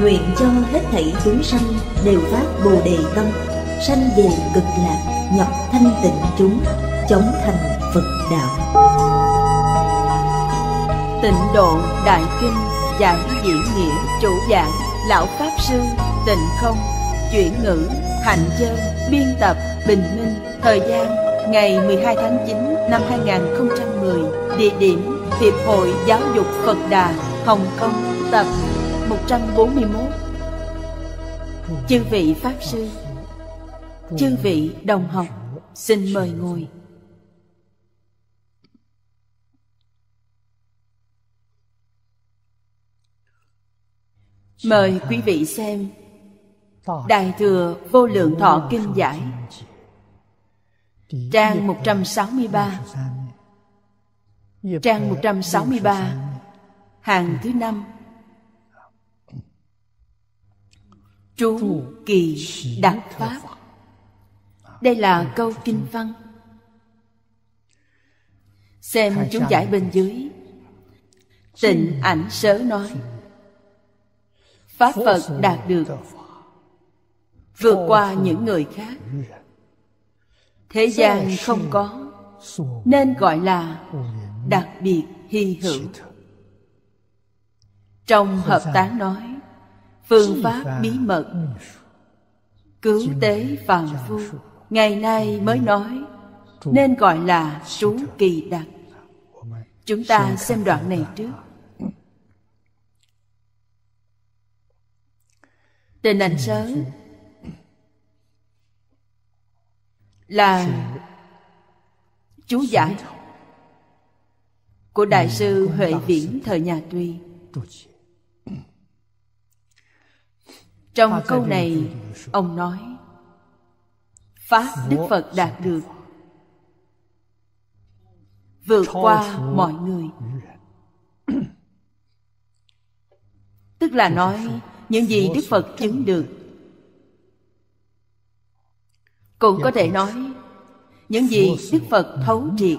nguyện cho hết thảy chúng sanh đều phát bồ đề tâm sanh về cực lạc nhập thanh tịnh chúng chống thành phật đạo tịnh độ đại kinh giải diễn nghĩa chủ giảng lão pháp sư tịnh không chuyển ngữ hạnh chân biên tập bình minh thời gian ngày 12 tháng 9 năm 2010 địa điểm hiệp hội giáo dục phật đà hồng kông tập 141 Chư vị Pháp Sư Chư vị đồng học Xin mời ngồi Mời quý vị xem Đại Thừa Vô Lượng Thọ Kinh Giải Trang 163 Trang 163 Hàng thứ năm trú kỳ đắc pháp đây là câu kinh văn xem chú giải bên dưới tịnh ảnh sớ nói pháp phật đạt được vượt qua những người khác thế gian không có nên gọi là đặc biệt hy hữu trong hợp tán nói phương pháp bí mật cứu tế phàm phu ngày nay mới nói nên gọi là trú kỳ đặc chúng ta xem đoạn này trước tình ảnh sớ là chú giải của đại sư huệ viễn thời nhà tuy trong câu này ông nói pháp đức phật đạt được vượt qua mọi người tức là nói những gì đức phật chứng được cũng có thể nói những gì đức phật thấu triệt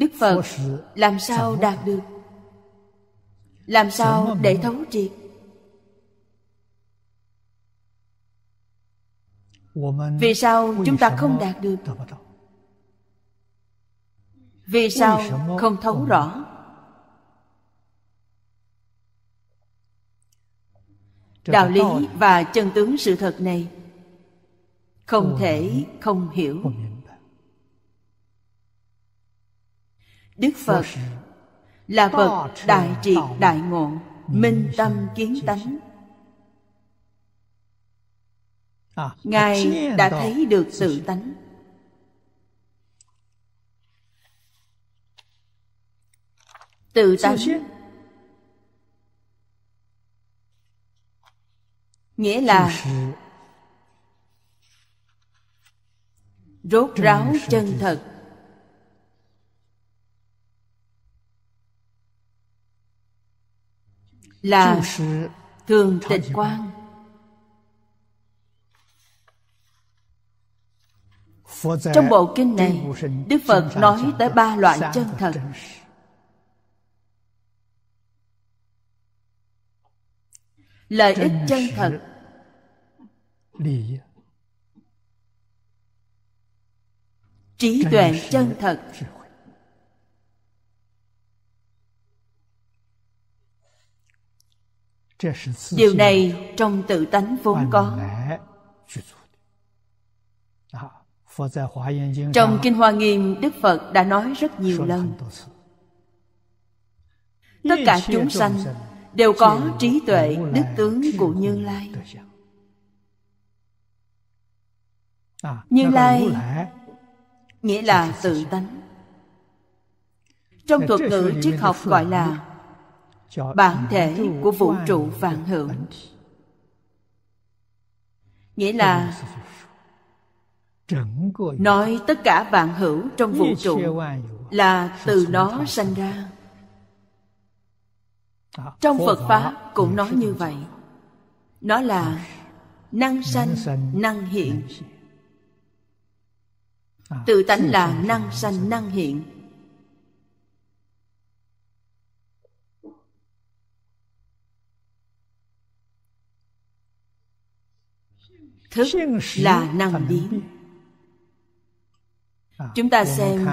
đức phật làm sao đạt được làm sao để thấu triệt vì sao chúng ta không đạt được vì sao không thấu rõ đạo lý và chân tướng sự thật này không thể không hiểu đức phật là bậc đại triệt đại ngộ minh tâm kiến tánh ngài đã thấy được tự tánh tự tánh nghĩa là rốt ráo chân thật là thường tịch quan trong bộ kinh này đức phật nói tới ba loại chân thật lợi ích chân thật trí tuệ chân thật điều này trong tự tánh vốn có trong kinh hoa nghiêm đức phật đã nói rất nhiều lần tất cả chúng sanh đều có trí tuệ đức tướng của như lai như lai nghĩa là tự tánh trong thuật ngữ triết học gọi là bản thể của vũ trụ vạn hữu nghĩa là nói tất cả vạn hữu trong vũ trụ là từ nó sanh ra trong phật pháp cũng nói như vậy nó là năng sanh năng hiện tự tánh là năng sanh năng hiện thức là năng biến chúng ta xem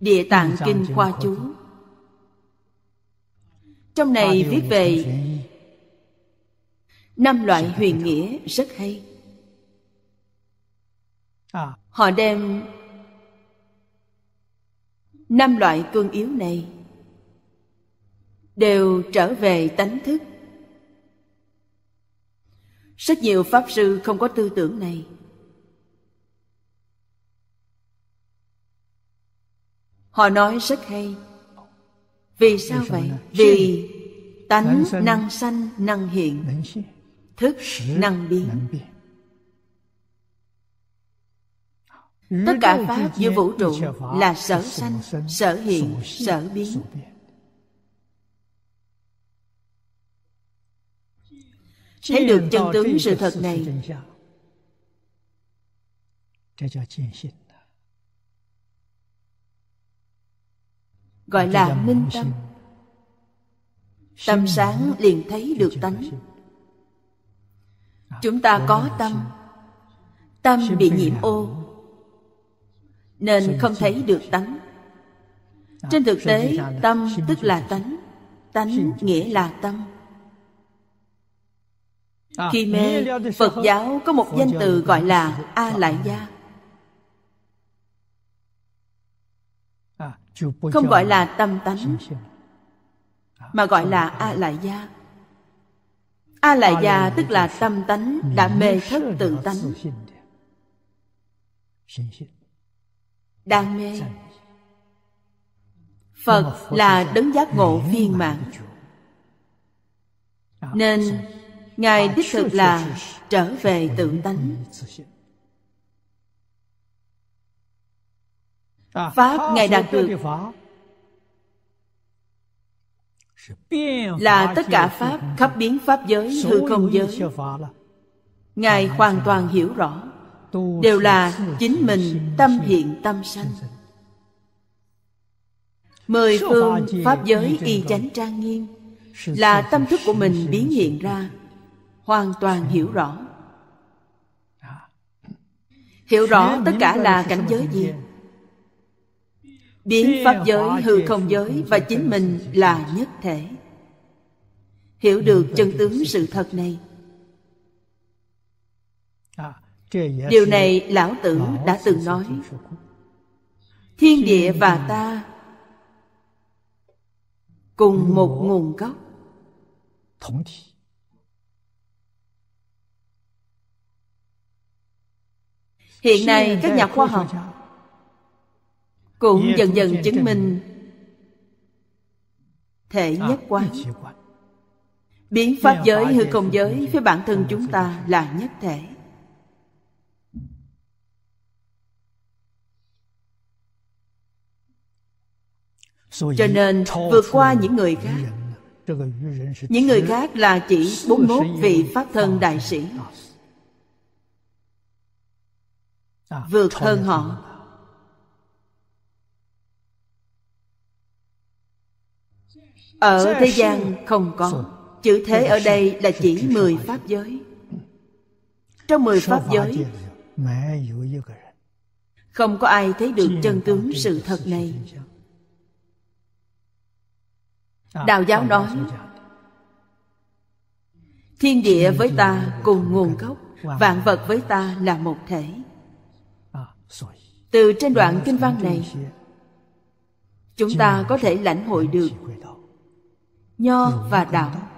địa tạng kinh khoa chú trong này viết về năm loại huyền nghĩa rất hay à. họ đem năm loại cương yếu này đều trở về tánh thức rất nhiều pháp sư không có tư tưởng này họ nói rất hay vì sao vậy vì tánh năng sanh năng hiện thức năng biến tất cả pháp giữa vũ trụ là sở sanh sở hiện sở biến thấy được chân tướng sự thật này gọi là minh tâm tâm sáng liền thấy được tánh chúng ta có tâm tâm bị nhiễm ô nên không thấy được tánh trên thực tế tâm tức là tánh tánh nghĩa là tâm À, khi mê phật giáo có một danh từ à, gọi là a lại gia không gọi là tâm tánh à, mà gọi là a lại gia a lại gia tức là tâm tánh đã mê thất tự tánh đang mê phật là đấng giác ngộ viên mãn nên ngài đích thực là trở về tự tánh à, pháp ngài đạt được là tất cả pháp khắp biến pháp giới hư không giới ngài hoàn toàn hiểu rõ đều là chính mình tâm hiện tâm sanh mười phương pháp giới y chánh trang nghiêm là tâm thức của mình biến hiện ra hoàn toàn hiểu rõ hiểu rõ tất cả là cảnh giới gì biến pháp giới hư không giới và chính mình là nhất thể hiểu được chân tướng sự thật này điều này lão tử đã từng nói thiên địa và ta cùng một nguồn gốc hiện nay các nhà khoa học cũng dần dần chứng minh thể à, nhất quán biến pháp giới hư không giới với bản thân chúng ta là nhất thể cho nên vượt qua những người khác những người khác là chỉ 41 vị pháp thân đại sĩ vượt hơn họ ở thế gian không có chữ thế ở đây là chỉ mười pháp giới trong mười pháp giới không có ai thấy được chân tướng sự thật này đạo giáo nói thiên địa với ta cùng nguồn gốc vạn vật với ta là một thể từ trên đoạn kinh văn này chúng ta có thể lãnh hội được nho và đạo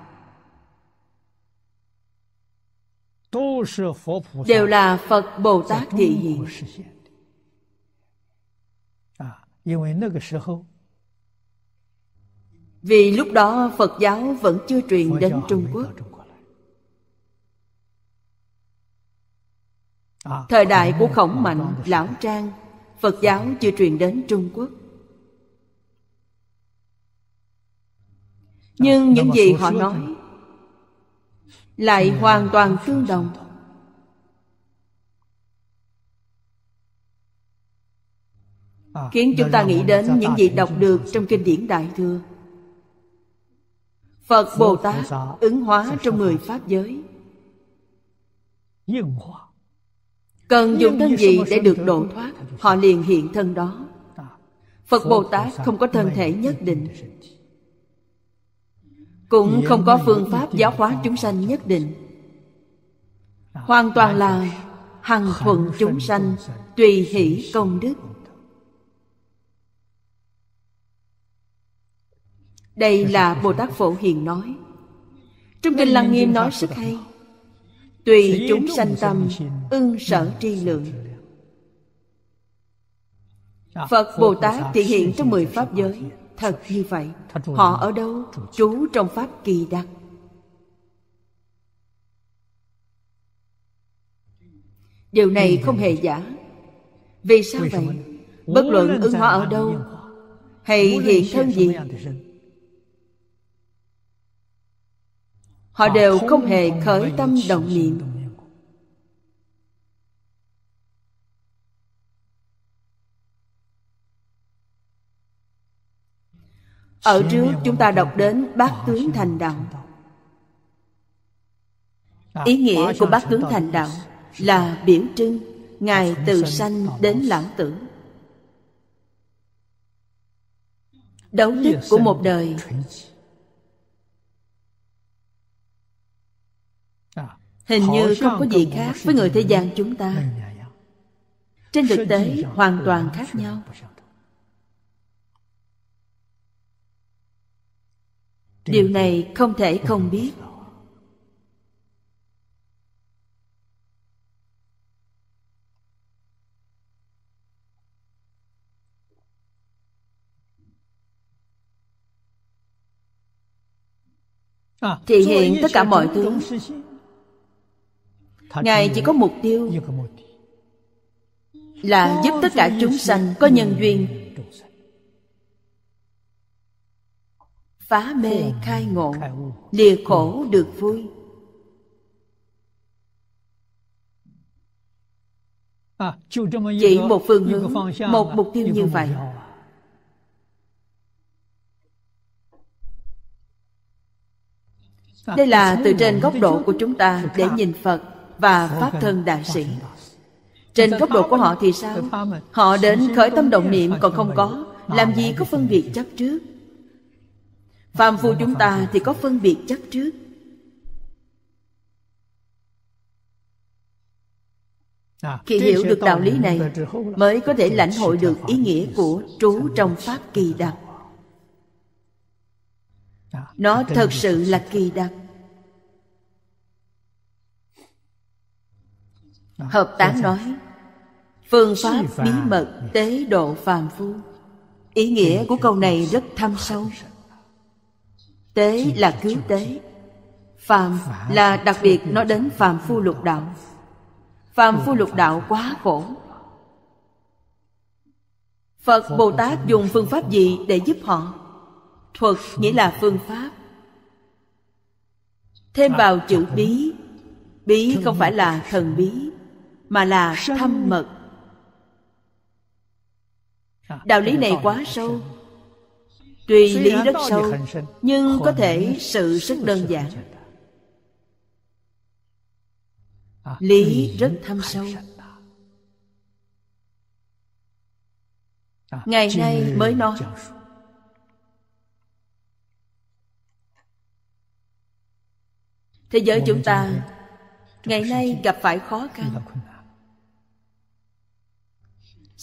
đều là phật bồ tát thị hiện vì lúc đó phật giáo vẫn chưa truyền đến trung quốc thời đại của khổng mạnh lão trang phật giáo chưa truyền đến trung quốc nhưng à, những gì họ nói lại ừ. hoàn toàn tương đồng à, khiến chúng ta nghĩ đến những gì đọc được trong kinh điển đại thừa phật bồ tát ứng hóa trong mười pháp giới cần dùng thân gì để được độ thoát họ liền hiện thân đó phật bồ tát không có thân thể nhất định cũng không có phương pháp giáo hóa chúng sanh nhất định hoàn toàn là hằng thuận chúng sanh tùy hỷ công đức đây là bồ tát phổ hiền nói trong kinh lăng nghiêm nói rất hay tùy chúng sanh tâm ưng sở tri lượng dạ, phật bồ tát thị hiện trong mười pháp giới thật như vậy họ ở đâu trú trong pháp kỳ đặc điều này không hề giả vì sao vậy bất luận ưng họ ở đâu hay hiện thân gì họ đều không hề khởi tâm động niệm ở trước chúng ta đọc đến bát tướng thành đạo ý à, nghĩa của bát tướng thành đạo là biểu trưng ngài từ sanh đến lãng tử đấu đức của một đời hình như không có gì khác với người thế gian chúng ta trên thực tế hoàn toàn khác nhau điều này không thể không biết thể hiện tất cả mọi thứ ngài chỉ có mục tiêu là giúp tất cả chúng sanh có nhân duyên phá mê khai ngộ lìa khổ được vui chỉ một phương hướng một mục tiêu như vậy đây là từ trên góc độ của chúng ta để nhìn phật và pháp thân đại sĩ trên góc độ của họ thì sao họ đến khởi tâm động niệm còn không có làm gì có phân biệt chấp trước phàm phu chúng ta thì có phân biệt chấp trước khi hiểu được đạo lý này mới có thể lãnh hội được ý nghĩa của trú trong pháp kỳ đặc nó thật sự là kỳ đặc hợp dạ, tán dạ. nói phương pháp bí mật tế độ phàm phu ý nghĩa của câu này rất thâm sâu tế là cứu tế phàm là đặc biệt nói đến phàm phu lục đạo phàm phu lục đạo quá khổ phật bồ tát dùng phương pháp gì để giúp họ thuật nghĩa là phương pháp thêm vào chữ bí bí không phải là thần bí mà là thâm mật dạ, đạo lý này quá sâu tuy lý rất sâu nhưng có thể sự rất đơn giản lý à, rất thâm sâu à, ngày nay mới nói thế giới chúng ta ngày nay gặp phải khó khăn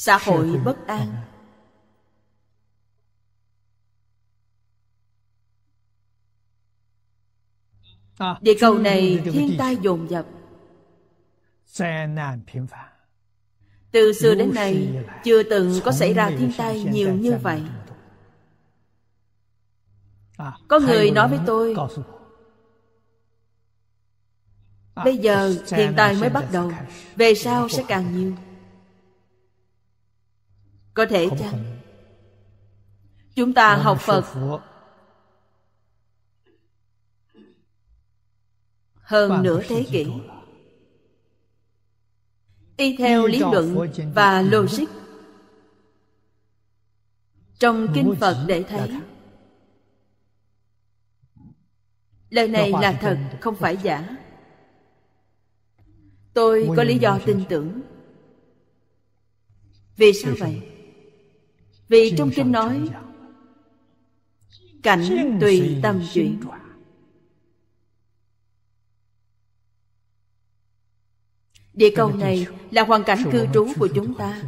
xã hội bất an ờ. à, địa cầu này thiên tai dồn dập từ xưa đến nay chưa từng có xảy ra à, à, thiên tai nhiều như vậy có người nói với tôi bây giờ thiên tai mới bắt đầu về sau sẽ càng nhiều có thể chăng chúng ta học phật hơn nửa thế kỷ y theo lý luận và logic trong kinh phật để thấy lời này là thật không phải giả tôi có lý do tin tưởng vì sao vậy vì trong kinh nói cảnh tùy tâm chuyển địa cầu này là hoàn cảnh cư trú của chúng ta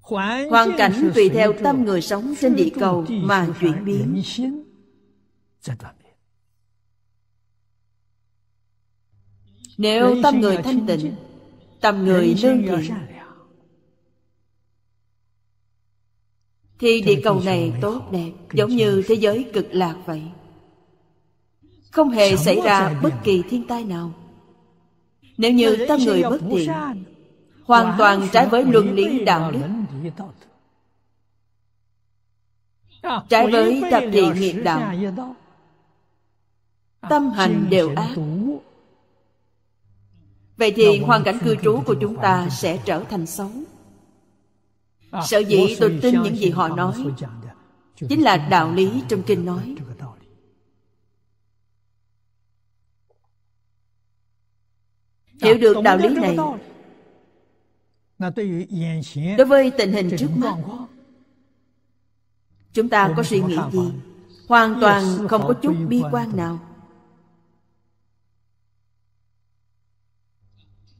hoàn cảnh tùy theo tâm người sống trên địa cầu mà chuyển biến nếu tâm người thanh tịnh tâm người lương thiện thì địa cầu này tốt đẹp giống như thế giới cực lạc vậy không hề xảy ra bất kỳ thiên tai nào nếu như tâm người bất thiện hoàn toàn trái với luân lý đạo đức à, trái với tập thị nghiệp đạo à, tâm hành đều ác vậy thì hoàn cảnh cư trú của chúng ta sẽ trở thành xấu À, sở dĩ tôi tin những gì họ nói chính là đạo lý trong kinh nói hiểu được đạo lý à, này đối với tình hình trước mắt chúng ta có suy nghĩ gì hoàn toàn không có chút bi quan nào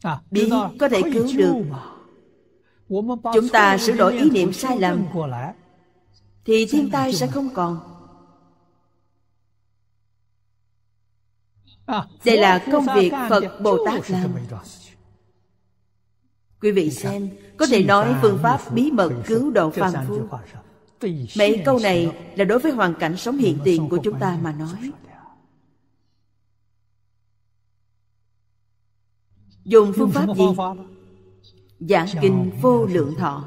à, biết có thể cứu được chúng ta sửa đổi ý niệm sai lầm thì thiên tai sẽ không còn đây là công việc phật bồ tát làm quý vị xem có thể nói phương pháp bí mật cứu độ phàm phu mấy câu này là đối với hoàn cảnh sống hiện tiền của chúng ta mà nói dùng phương pháp gì giảng kinh vô lượng thọ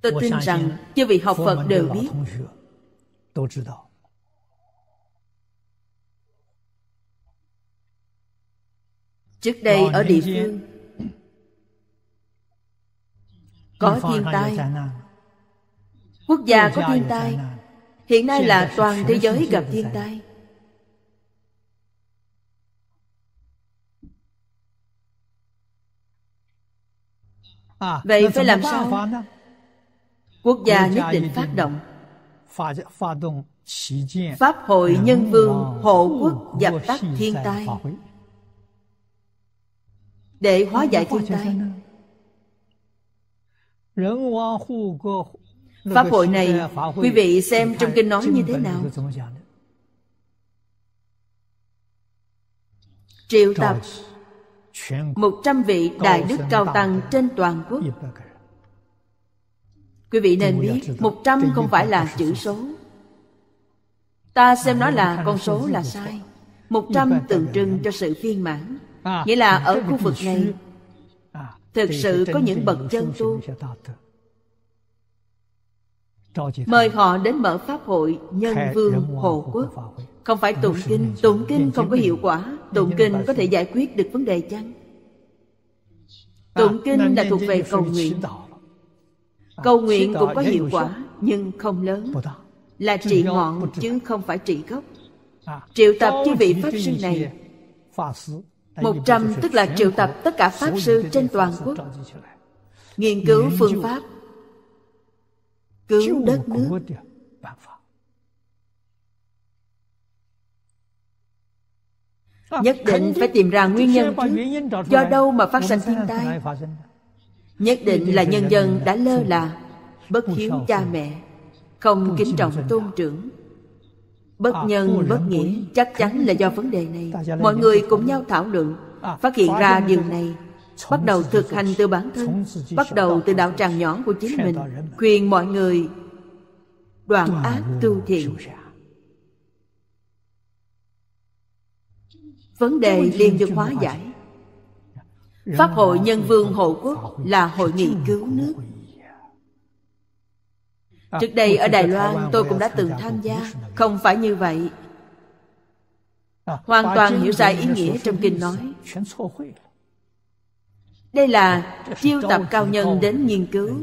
tôi tin rằng chư vị học phật đều biết trước đây ở địa phương có thiên tai quốc gia có thiên tai hiện nay là toàn thế giới gặp thiên tai À, vậy phải làm sao quốc gia nhất định phát động pháp hội nhân vương hộ quốc dập tắt thiên tai để hóa giải thiên tai pháp hội này quý vị xem trong kinh nói như thế nào triệu tập 100 vị đại đức cao tăng trên toàn quốc Quý vị nên biết 100 không phải là chữ số Ta xem à, nó là con số là sai 100 tượng trưng cho sự viên mãn à, Nghĩa là ở khu vực này à, Thực sự có những bậc chân tu Mời họ đến mở Pháp hội Nhân Vương hộ Quốc không phải tụng kinh Tụng kinh không có hiệu quả Tụng kinh có thể giải quyết được vấn đề chăng Tụng à, kinh là thuộc về à, cầu nguyện Cầu nguyện cũng có hiệu quả Nhưng không lớn Là trị ngọn chứ không phải trị gốc à, Triệu tập chư vị Pháp sư này một trăm tức là triệu tập tất cả Pháp sư trên toàn quốc Nghiên cứu phương pháp Cứu đất nước nhất định phải tìm ra nguyên nhân do đâu mà phát sinh thiên tai nhất định là nhân dân đã lơ là bất hiếu cha mẹ không kính trọng tôn trưởng bất à, nhân bất nghĩa chắc chắn là do vấn đề này mọi người cùng nhau thảo luận à, phát hiện ra điều này bắt đầu thực hành từ bản thân bắt đầu từ đạo tràng nhỏ của chính mình khuyên mọi người đoạn ác tu thiện vấn đề liên dương hóa giải pháp hội nhân vương hộ quốc là hội nghị cứu nước trước đây ở đài loan tôi cũng đã từng tham gia không phải như vậy à, hoàn toàn hiểu sai ý nghĩa trong kinh nói đây là chiêu tập cao nhân đến nghiên cứu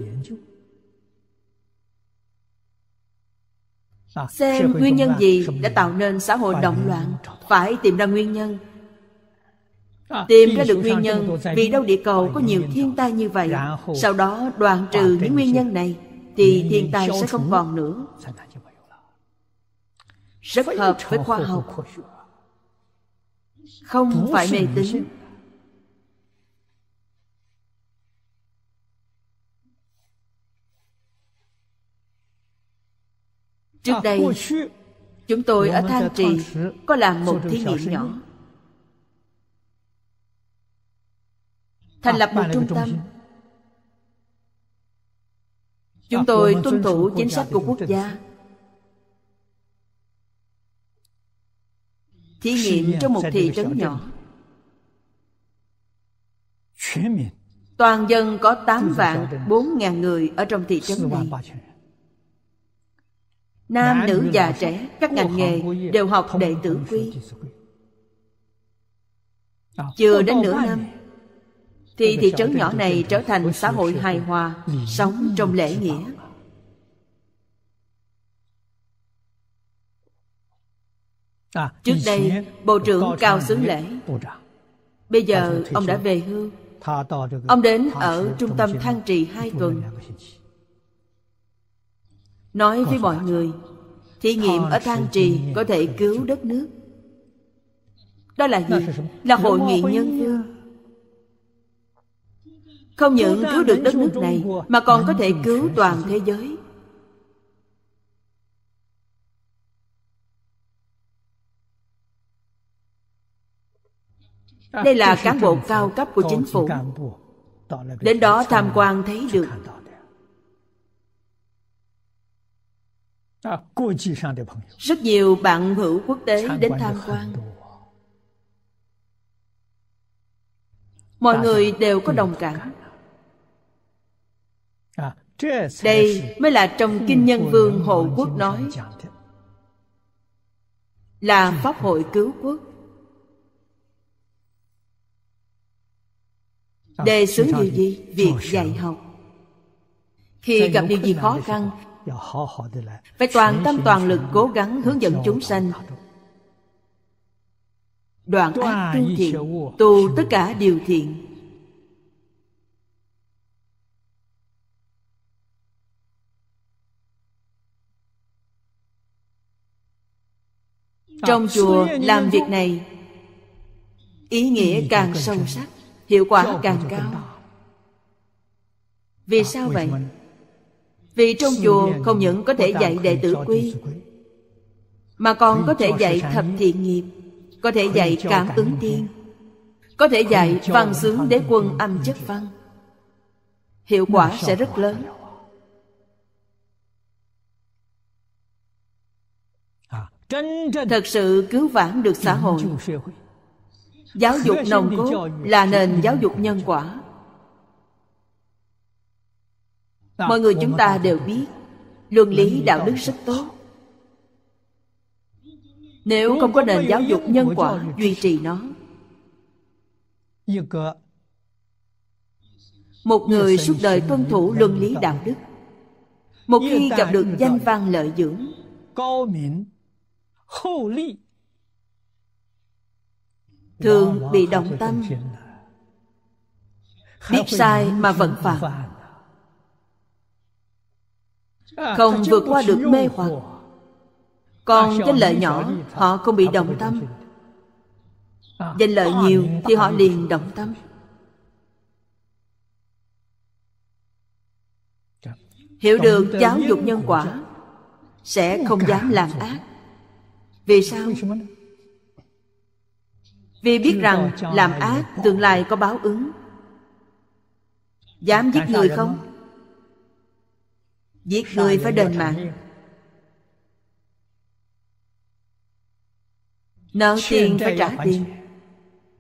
À, xem nguyên nhân gì đã tạo nên xã hội động loạn phải tìm ra nguyên nhân à, tìm ra được nguyên nhân vì đâu địa cầu có nhiều thiên tai như vậy dạ sau đó đoạn trừ những nguyên nhân này thì thiên tai sẽ không còn nữa rất hợp với khoa học không phải mê tín trước à, đây chúng tôi ở Thanh trì có làm một à, à, thí nghiệm nhỏ thành lập một trung tâm chúng tôi tuân thủ chính sách của quốc gia thí nghiệm trong một thị trấn nhỏ toàn dân có 8 vạn 4 ngàn người ở trong thị trấn này nam nữ già trẻ các ngành nghề đều học đệ tử quy chưa đến nửa năm thì thị trấn nhỏ này trở thành xã hội hài hòa sống trong lễ nghĩa à, trước đây bộ trưởng cao xướng lễ bây giờ ông đã về hưu ông đến ở trung tâm thăng trì hai tuần nói với mọi người thí nghiệm ở thang trì có thể cứu đất nước đó là gì là hội nghị nhân vương không những cứu được đất nước này mà còn có thể cứu toàn thế giới à, đây là cán bộ cao cấp của chính phủ đến đó tham quan thấy được Rất nhiều bạn hữu quốc tế đến tham quan. Mọi người đều có đồng cảm. Đây mới là trong Kinh Nhân Vương Hộ Quốc nói là Pháp hội cứu quốc. Đề xướng điều gì? Việc dạy học. Khi gặp điều gì khó khăn, phải toàn tâm toàn lực cố gắng hướng dẫn chúng sanh đoạn ác tu thiện tu tất cả điều thiện trong chùa làm việc này ý nghĩa càng sâu sắc hiệu quả càng cao vì sao vậy vì trong chùa không những có thể dạy đệ tử quy mà còn có thể dạy thập thiện nghiệp có thể dạy cảm ứng tiên có thể dạy văn xướng đế quân âm chất văn hiệu quả sẽ rất lớn à, thật sự cứu vãn được xã hội giáo dục nồng cốt là nền giáo dục nhân quả mọi người chúng ta đều biết luân lý đạo đức rất tốt nếu không có nền giáo dục nhân quả duy trì nó một người suốt đời tuân thủ luân lý đạo đức một khi gặp được danh văn lợi dưỡng thường bị động tâm biết sai mà vẫn phạm À, không vượt qua được mê hoặc còn danh lợi nhỏ họ không bị động tâm à, danh lợi nhiều thì họ liền động tâm hiểu được giáo dục nhân quả sẽ không dám làm ác vì sao vì biết rằng làm ác tương lai có báo ứng dám giết người không Giết người phải đền mạng Nợ tiền phải trả tiền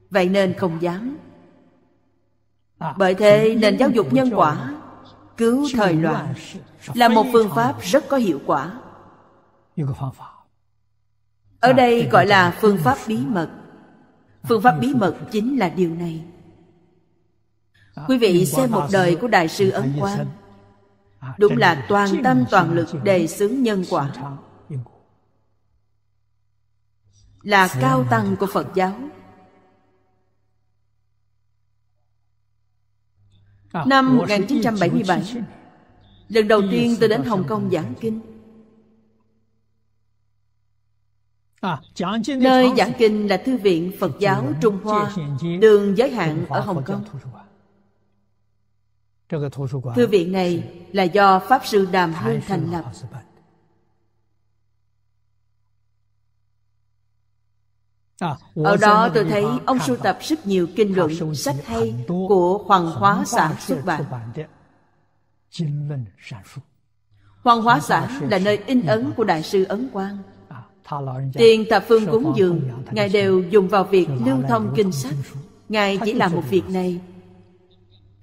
Vậy nên không dám à, Bởi thế nền giáo dục nhân quả Cứu thời loạn Là một phương pháp rất có hiệu quả Ở à, đây gọi là phương pháp bí mật à, Phương pháp bí mật chính là điều này Quý vị xem một đời của Đại sư Ấn Quang đúng là toàn tâm toàn lực đề xướng nhân quả là cao tăng của phật giáo Năm 1977 Lần đầu tiên tôi đến Hồng Kông à, giảng kinh Nơi giảng kinh là Thư viện Phật giáo Trung Hoa Đường giới hạn ở Hồng Kông Thư viện này là do Pháp Sư Đàm Hương thành lập. À, Ở đó tôi thấy ông sưu tập rất nhiều kinh luận, sách hay của Hoàng Hóa Xã xuất bản. Hoàng Hóa Xã là nơi in ấn của Đại sư Ấn Quang. À, Tiền thập phương cúng dường, Ngài đều dùng vào việc lưu thông kinh sách. Ngài chỉ làm một việc này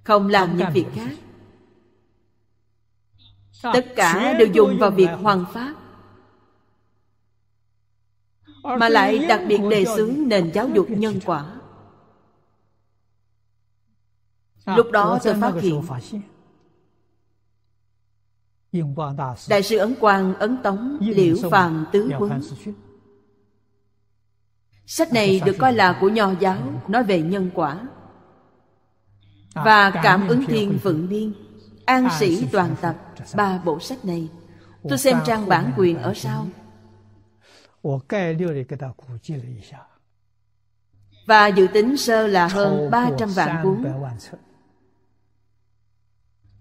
không làm những việc khác tất cả đều dùng vào việc hoàn pháp mà lại đặc biệt đề xướng nền giáo dục nhân quả lúc đó tôi phát hiện đại sư ấn quang ấn tống liễu phàm tứ quân, sách này được coi là của nho giáo nói về nhân quả Ờ, và cảm ứng thiên vận biên an sĩ toàn tập ba bộ sách này tôi xem trang bản quyền ở sau và dự tính sơ là hơn 300 vạn cuốn.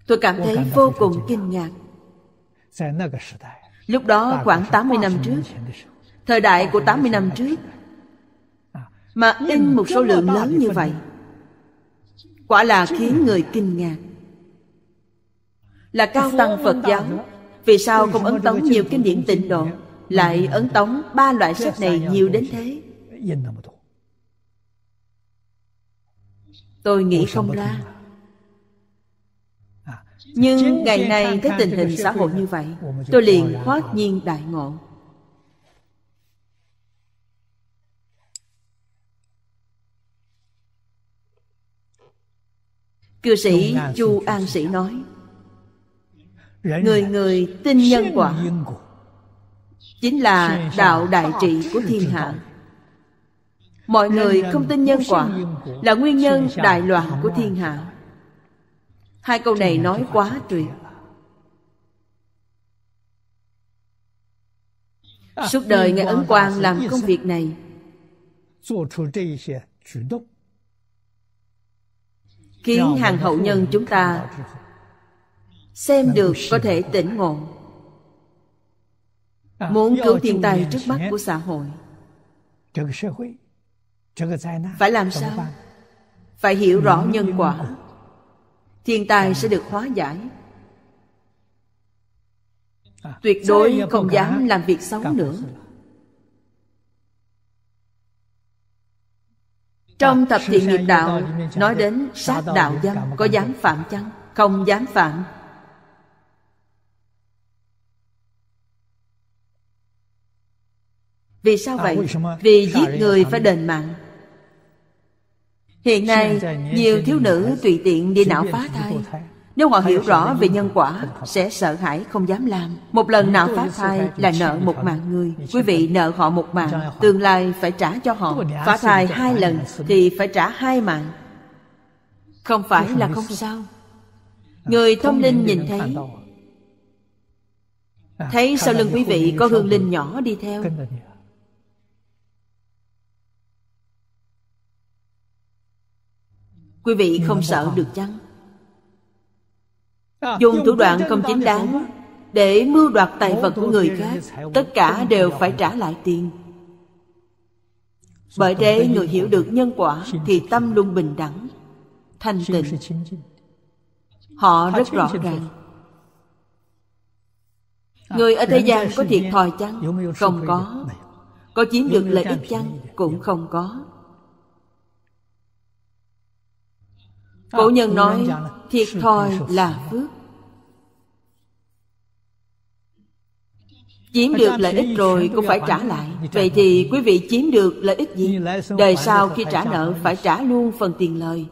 Tôi cảm thấy vô cùng kinh ngạc. Lúc đó khoảng 80 năm trước, thời đại của 80 năm trước, mà à, in một số lượng lớn như vậy, quả là khiến người kinh ngạc là cao tăng phật giáo vì sao không ấn tống nhiều kinh điển tịnh độ lại ấn tống ba loại sách này nhiều đến thế tôi nghĩ không ra nhưng ngày nay thấy tình hình xã hội như vậy tôi liền thoát nhiên đại ngộ cư sĩ chu an sĩ nói người người tin nhân quả chính là đạo đại trị của thiên hạ mọi người không tin nhân quả là nguyên nhân đại loạn của thiên hạ hai câu này nói quá tuyệt suốt à, đời ngài ấn quang làm công việc này khiến hàng hậu nhân chúng ta xem được có thể tỉnh ngộ à, muốn cứu thiên tai trước mắt của xã hội phải làm sao phải hiểu rõ nhân quả thiên tai dạ. sẽ được hóa giải à, tuyệt đối không dám làm việc xấu nữa trong ờ, thập thiện nghiệp đạo nói đến sát đạo dâm có dám phạm chăng không dám phạm vì sao à, vậy vì giết người phải đền mạng hiện nay nhiều thiếu nữ tùy tiện đi não phá thai nếu họ hiểu rõ về nhân quả sẽ sợ hãi không dám làm một lần nào phá thai là nợ một mạng người quý vị nợ họ một mạng tương lai phải trả cho họ phá thai hai lần thì phải trả hai mạng không phải là không sao người thông linh nhìn thấy à, thấy sau lưng quý vị có hương linh nhỏ đi theo quý vị không sợ được chăng À, dùng thủ đoạn không chính đáng để mưu đoạt tài vật của người khác tất cả đều phải trả lại tiền bởi thế người hiểu được nhân quả thì tâm luôn bình đẳng thanh tịnh họ rất rõ ràng à, người ở thế gian có thiệt thòi chăng không có có chiếm được lợi ích chăng cũng không có Cổ à, nhân nói thiệt thòi là phước Chiếm được lợi ích rồi cũng phải trả lại Vậy thì quý vị chiếm được lợi ích gì? Đời sau khi trả nợ phải trả luôn phần tiền lời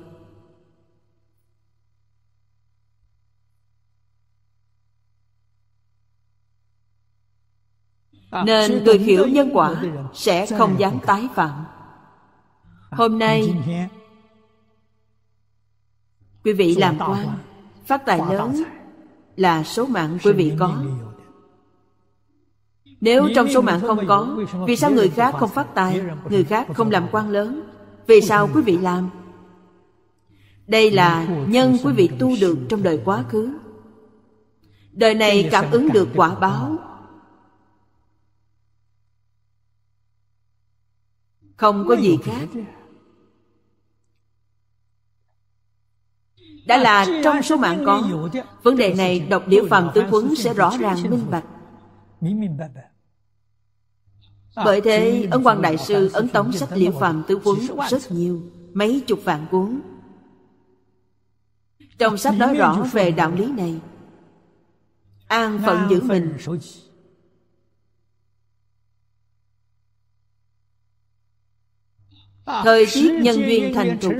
à, Nên người hiểu nhân quả sẽ không dám tái phạm à, Hôm nay quý vị làm quan phát tài lớn là số mạng quý vị có nếu trong số mạng không có vì sao người khác không phát tài người khác không làm quan lớn vì sao quý vị làm đây là nhân quý vị tu được trong đời quá khứ đời này cảm ứng được quả báo không có gì khác đã là trong số mạng con vấn đề này đọc địa phàm tứ quấn sẽ rõ ràng minh bạch à? À, bởi thế ấn quan đại sư ấn tống sách liễu phàm tứ quấn rất nhiều mấy chục vạn cuốn trong sách nói rõ về đạo à? lý này an phận giữ mình thời tiết nhân duyên thành thục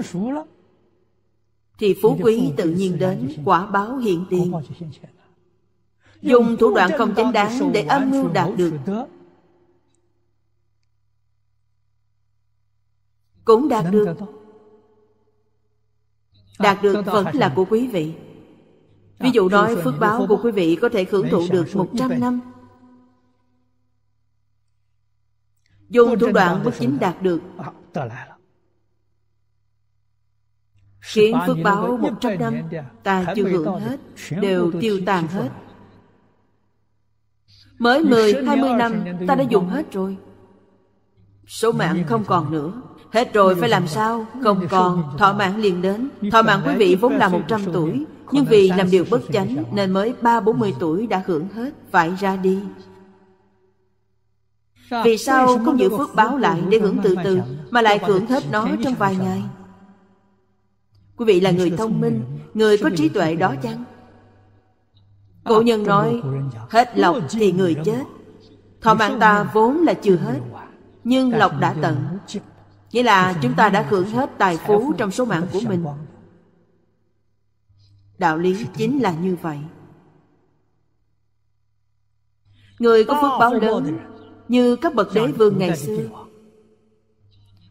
thì phú quý tự nhiên đến quả báo hiện tiền dùng thủ đoạn không chính đáng để âm mưu đạt được cũng đạt được đạt được vẫn là của quý vị ví dụ nói phước báo của quý vị có thể hưởng thụ được 100 năm dùng thủ đoạn bất chính đạt được khiến phước báo một trăm năm ta chưa hưởng hết đều tiêu tàn hết mới mười hai mươi năm ta đã dùng hết rồi số mạng không còn nữa hết rồi phải làm sao không còn thọ mạng liền đến thọ mạng quý vị vốn là một trăm tuổi nhưng vì làm điều bất chánh nên mới ba bốn mươi ừ. tuổi đã hưởng hết phải ra đi vì sao không giữ phước báo lại để hưởng từ từ mà lại hưởng hết nó trong vài ngày quý vị là người thông minh người có trí tuệ đó chăng cổ nhân nói hết lọc thì người chết thọ mạng ta vốn là chưa hết nhưng lọc đã tận nghĩa là chúng ta đã hưởng hết tài phú trong số mạng của mình đạo lý chính là như vậy người có phước báo lớn như các bậc đế vương ngày xưa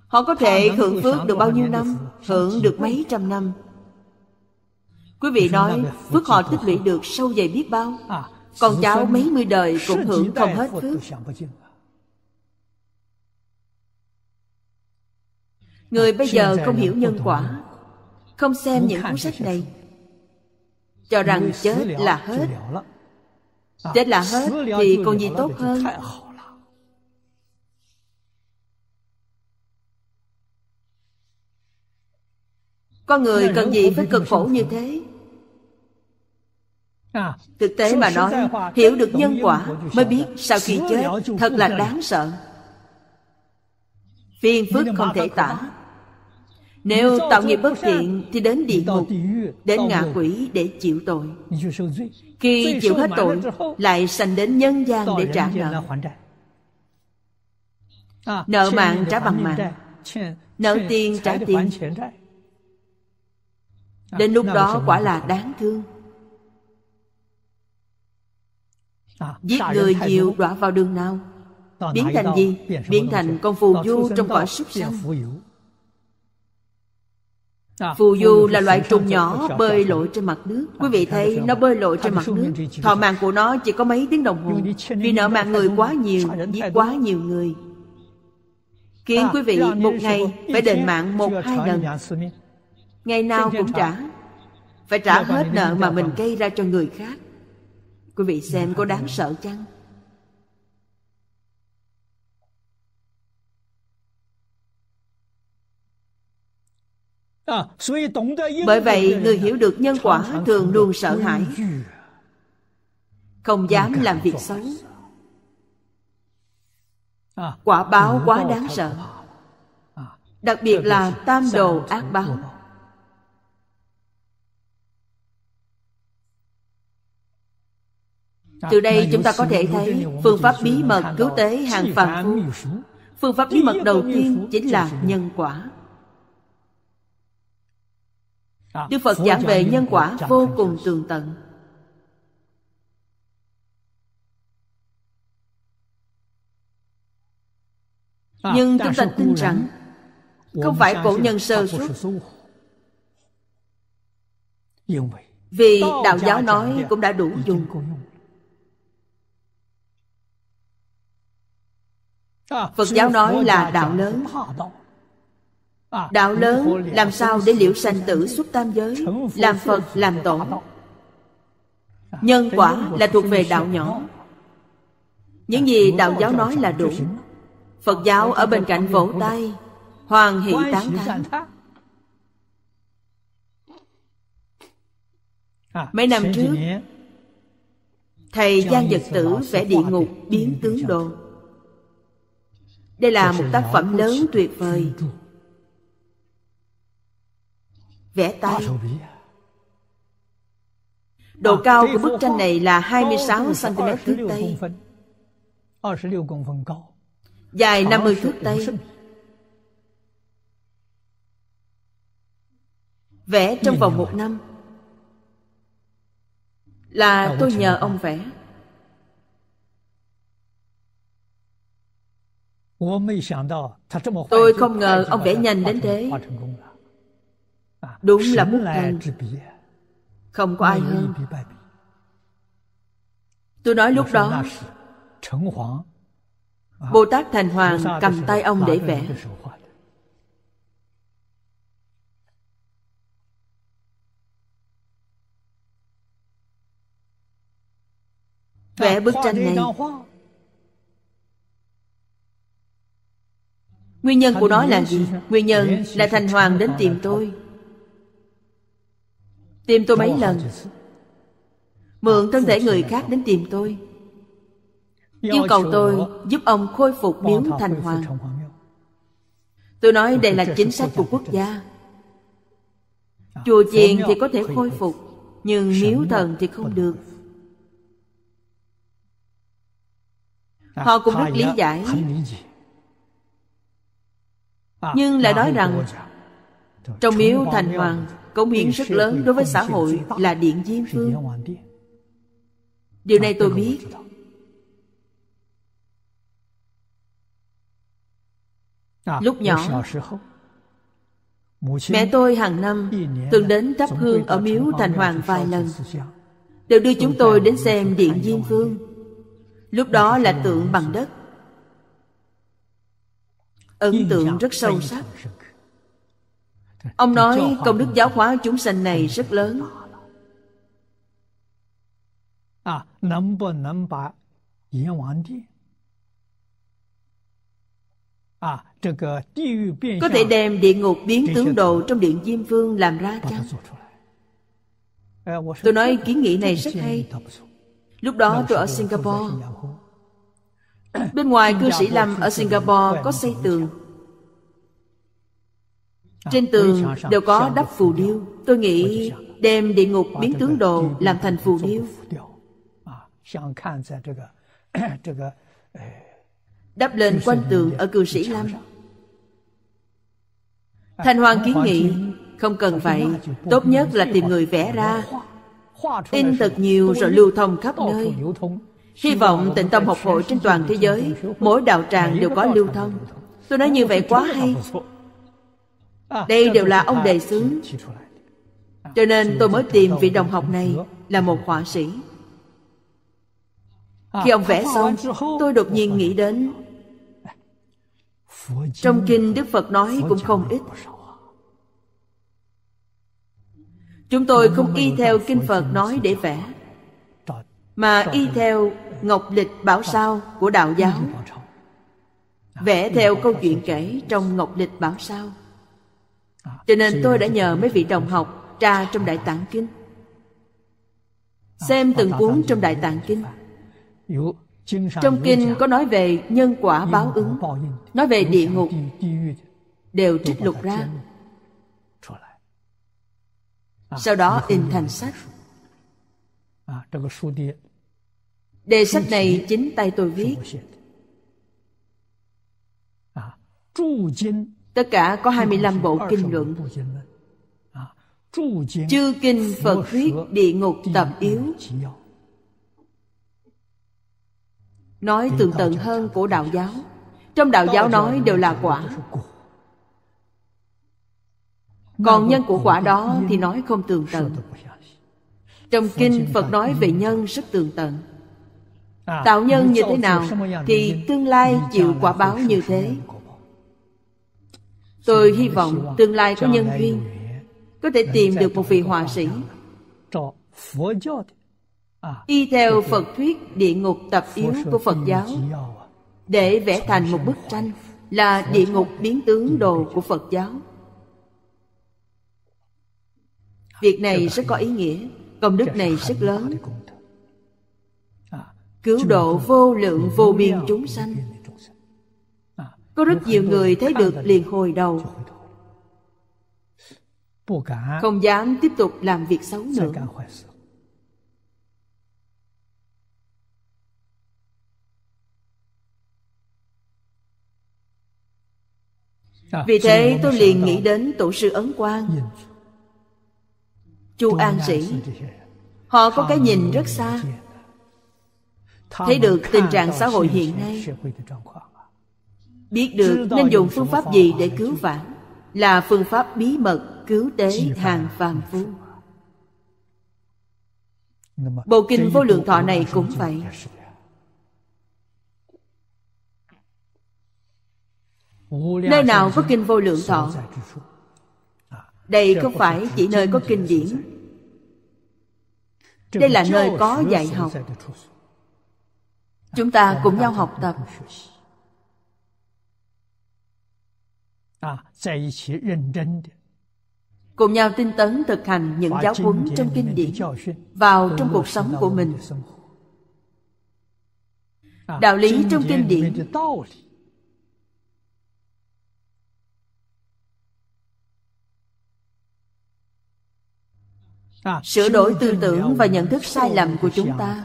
Họ có thể hưởng phước được bao nhiêu năm Hưởng được mấy trăm năm Quý vị nói Phước họ tích lũy được sâu dày biết bao à, Còn cháu mấy mươi đời cũng hưởng không hết phước Người à, bây giờ không hiểu nhân quả Không xem những cuốn sách này Cho rằng à, chết là hết Chết là hết thì còn gì tốt hơn Con người cần gì phải cực khổ như thế à, Thực tế mà nói Hiểu được nhân quả Mới biết sau khi chết Thật là đáng sợ Phiên phức không thể tả Nếu tạo nghiệp bất thiện Thì đến địa ngục Đến ngạ quỷ để chịu tội Khi chịu hết tội Lại sanh đến nhân gian để trả nợ à, Nợ mạng trả bằng mạng Nợ tiền trả tiền đến à, lúc đó quả là đáng thương à, giết người nhiều đọa vào đường nào biến thành gì biến thành con à, phù du trong cõi súc sanh phù du là loại trùng nhỏ bơi lội trên mặt nước quý vị thấy nó bơi lội trên mặt nước thọ mạng của nó chỉ có mấy tiếng đồng hồ vì nợ mạng người quá nhiều giết quá nhiều người khiến quý vị một ngày phải đền mạng một hai lần ngày nào cũng trả phải trả hết nợ mà mình gây ra cho người khác quý vị xem có đáng sợ chăng à, bởi vậy người hiểu được nhân quả thường luôn sợ hãi không dám làm việc xấu à, quả báo quá đáng sợ à, đặc biệt là tam đồ ác báo Dạ, Từ đây chúng ta có thể thấy phương pháp bí mật cứu tế hàng phàm phu. Phương pháp bí mật đầu tiên chính dạ, là nhân quả. Dạ, Đức Phật giảng về nhân quả vô cùng tường tận. Nhưng chúng ta tin rằng không phải cổ nhân sơ suất. Vì đạo giáo nói cũng đã đủ dùng À, phật giáo nói là đạo lớn à, đạo lớn làm sao để liễu sanh tử xuất tam giới làm phật làm tổ nhân quả là thuộc về đạo nhỏ những à, gì đạo giáo nói là đủ phật giáo ở bên cạnh vỗ tay hoàn hỷ tán thán mấy năm trước thầy giang vật tử vẽ địa ngục biến tướng đồ đây là một tác phẩm lớn tuyệt vời Vẽ tay à, Độ cao của bức tranh này là 26 cm thước Tây Dài 50 thước Tây Vẽ trong vòng một năm Là tôi nhờ ông vẽ Tôi không ngờ ông vẽ nhanh đến thế. Đúng là bút thành. Không có ai hơn. Tôi nói lúc đó, Bồ Tát Thành Hoàng cầm tay ông để vẽ. Vẽ bức tranh này Nguyên nhân của nó là gì? Nguyên nhân là Thành Hoàng đến tìm tôi Tìm tôi mấy lần Mượn thân thể người khác đến tìm tôi Yêu cầu tôi giúp ông khôi phục miếu Thành Hoàng Tôi nói đây là chính sách của quốc gia Chùa chiền thì có thể khôi phục Nhưng miếu thần thì không được Họ cũng rất lý giải nhưng lại nói rằng trong miếu thành hoàng cống hiến rất lớn đối với xã hội là điện diên phương điều này tôi biết lúc nhỏ mẹ tôi hàng năm thường đến thắp hương ở miếu thành hoàng vài lần đều đưa chúng tôi đến xem điện diên phương lúc đó là tượng bằng đất ấn tượng rất sâu sắc ông nói công đức giáo hóa chúng sanh này rất lớn à, à có thể đem địa ngục biến tướng đồ trong điện diêm vương làm ra chăng tôi nói kiến nghị này rất hay lúc đó tôi ở singapore Bên ngoài cư sĩ Lâm ở Singapore có xây tường Trên tường đều có đắp phù điêu Tôi nghĩ đem địa ngục biến tướng đồ làm thành phù điêu Đắp lên quanh tường ở cư sĩ Lâm Thanh Hoàng kiến nghị Không cần vậy Tốt nhất là tìm người vẽ ra In thật nhiều rồi lưu thông khắp nơi Hy vọng tịnh tâm học hội trên toàn thế giới Mỗi đạo tràng đều có lưu thông Tôi nói như vậy quá hay Đây đều là ông đề xướng Cho nên tôi mới tìm vị đồng học này Là một họa sĩ Khi ông vẽ xong Tôi đột nhiên nghĩ đến Trong kinh Đức Phật nói cũng không ít Chúng tôi không y theo kinh Phật nói để vẽ mà y theo ngọc lịch bảo sao của đạo giáo à, vẽ theo câu chuyện kể trong ngọc lịch bảo sao à, cho nên tôi đã nhờ mấy vị đồng học tra à, trong đại tạng kinh xem từng cuốn trong đại tạng kinh trong kinh có nói về nhân quả báo ứng nói về địa ngục đều trích lục ra sau đó in thành sách Đề sách này chính tay tôi viết. Tất cả có 25 bộ kinh luận. Chư kinh Phật thuyết địa ngục tập yếu. Nói tường tận hơn của đạo giáo. Trong đạo giáo nói đều là quả. Còn nhân của quả đó thì nói không tường tận. Trong kinh Phật nói về nhân rất tường tận tạo à, nhân như thế nào thì tương lai chịu quả báo như thế tôi hy vọng tương lai có nhân duyên có thể tìm được một vị họa sĩ à, y theo phật thuyết địa ngục tập yếu của phật giáo à. để vẽ thành một bức tranh là địa ngục biến tướng đồ của phật giáo việc này rất có ý nghĩa công đức này rất lớn cứu độ vô lượng vô biên chúng sanh có rất nhiều người thấy được liền hồi đầu không dám tiếp tục làm việc xấu nữa vì thế tôi liền nghĩ đến tổ sư ấn quang chu an sĩ họ có cái nhìn rất xa thấy được tình trạng xã hội hiện nay biết được nên dùng phương pháp gì để cứu vãn là phương pháp bí mật cứu tế hàng phàm phu bộ kinh vô lượng thọ này cũng vậy nơi nào có kinh vô lượng thọ đây không phải chỉ nơi có kinh điển đây là nơi có dạy học chúng ta cùng nhau học tập cùng nhau tinh tấn thực hành những giáo huấn trong kinh điển vào trong cuộc sống của mình đạo lý trong kinh điển sửa đổi tư tưởng và nhận thức sai lầm của chúng ta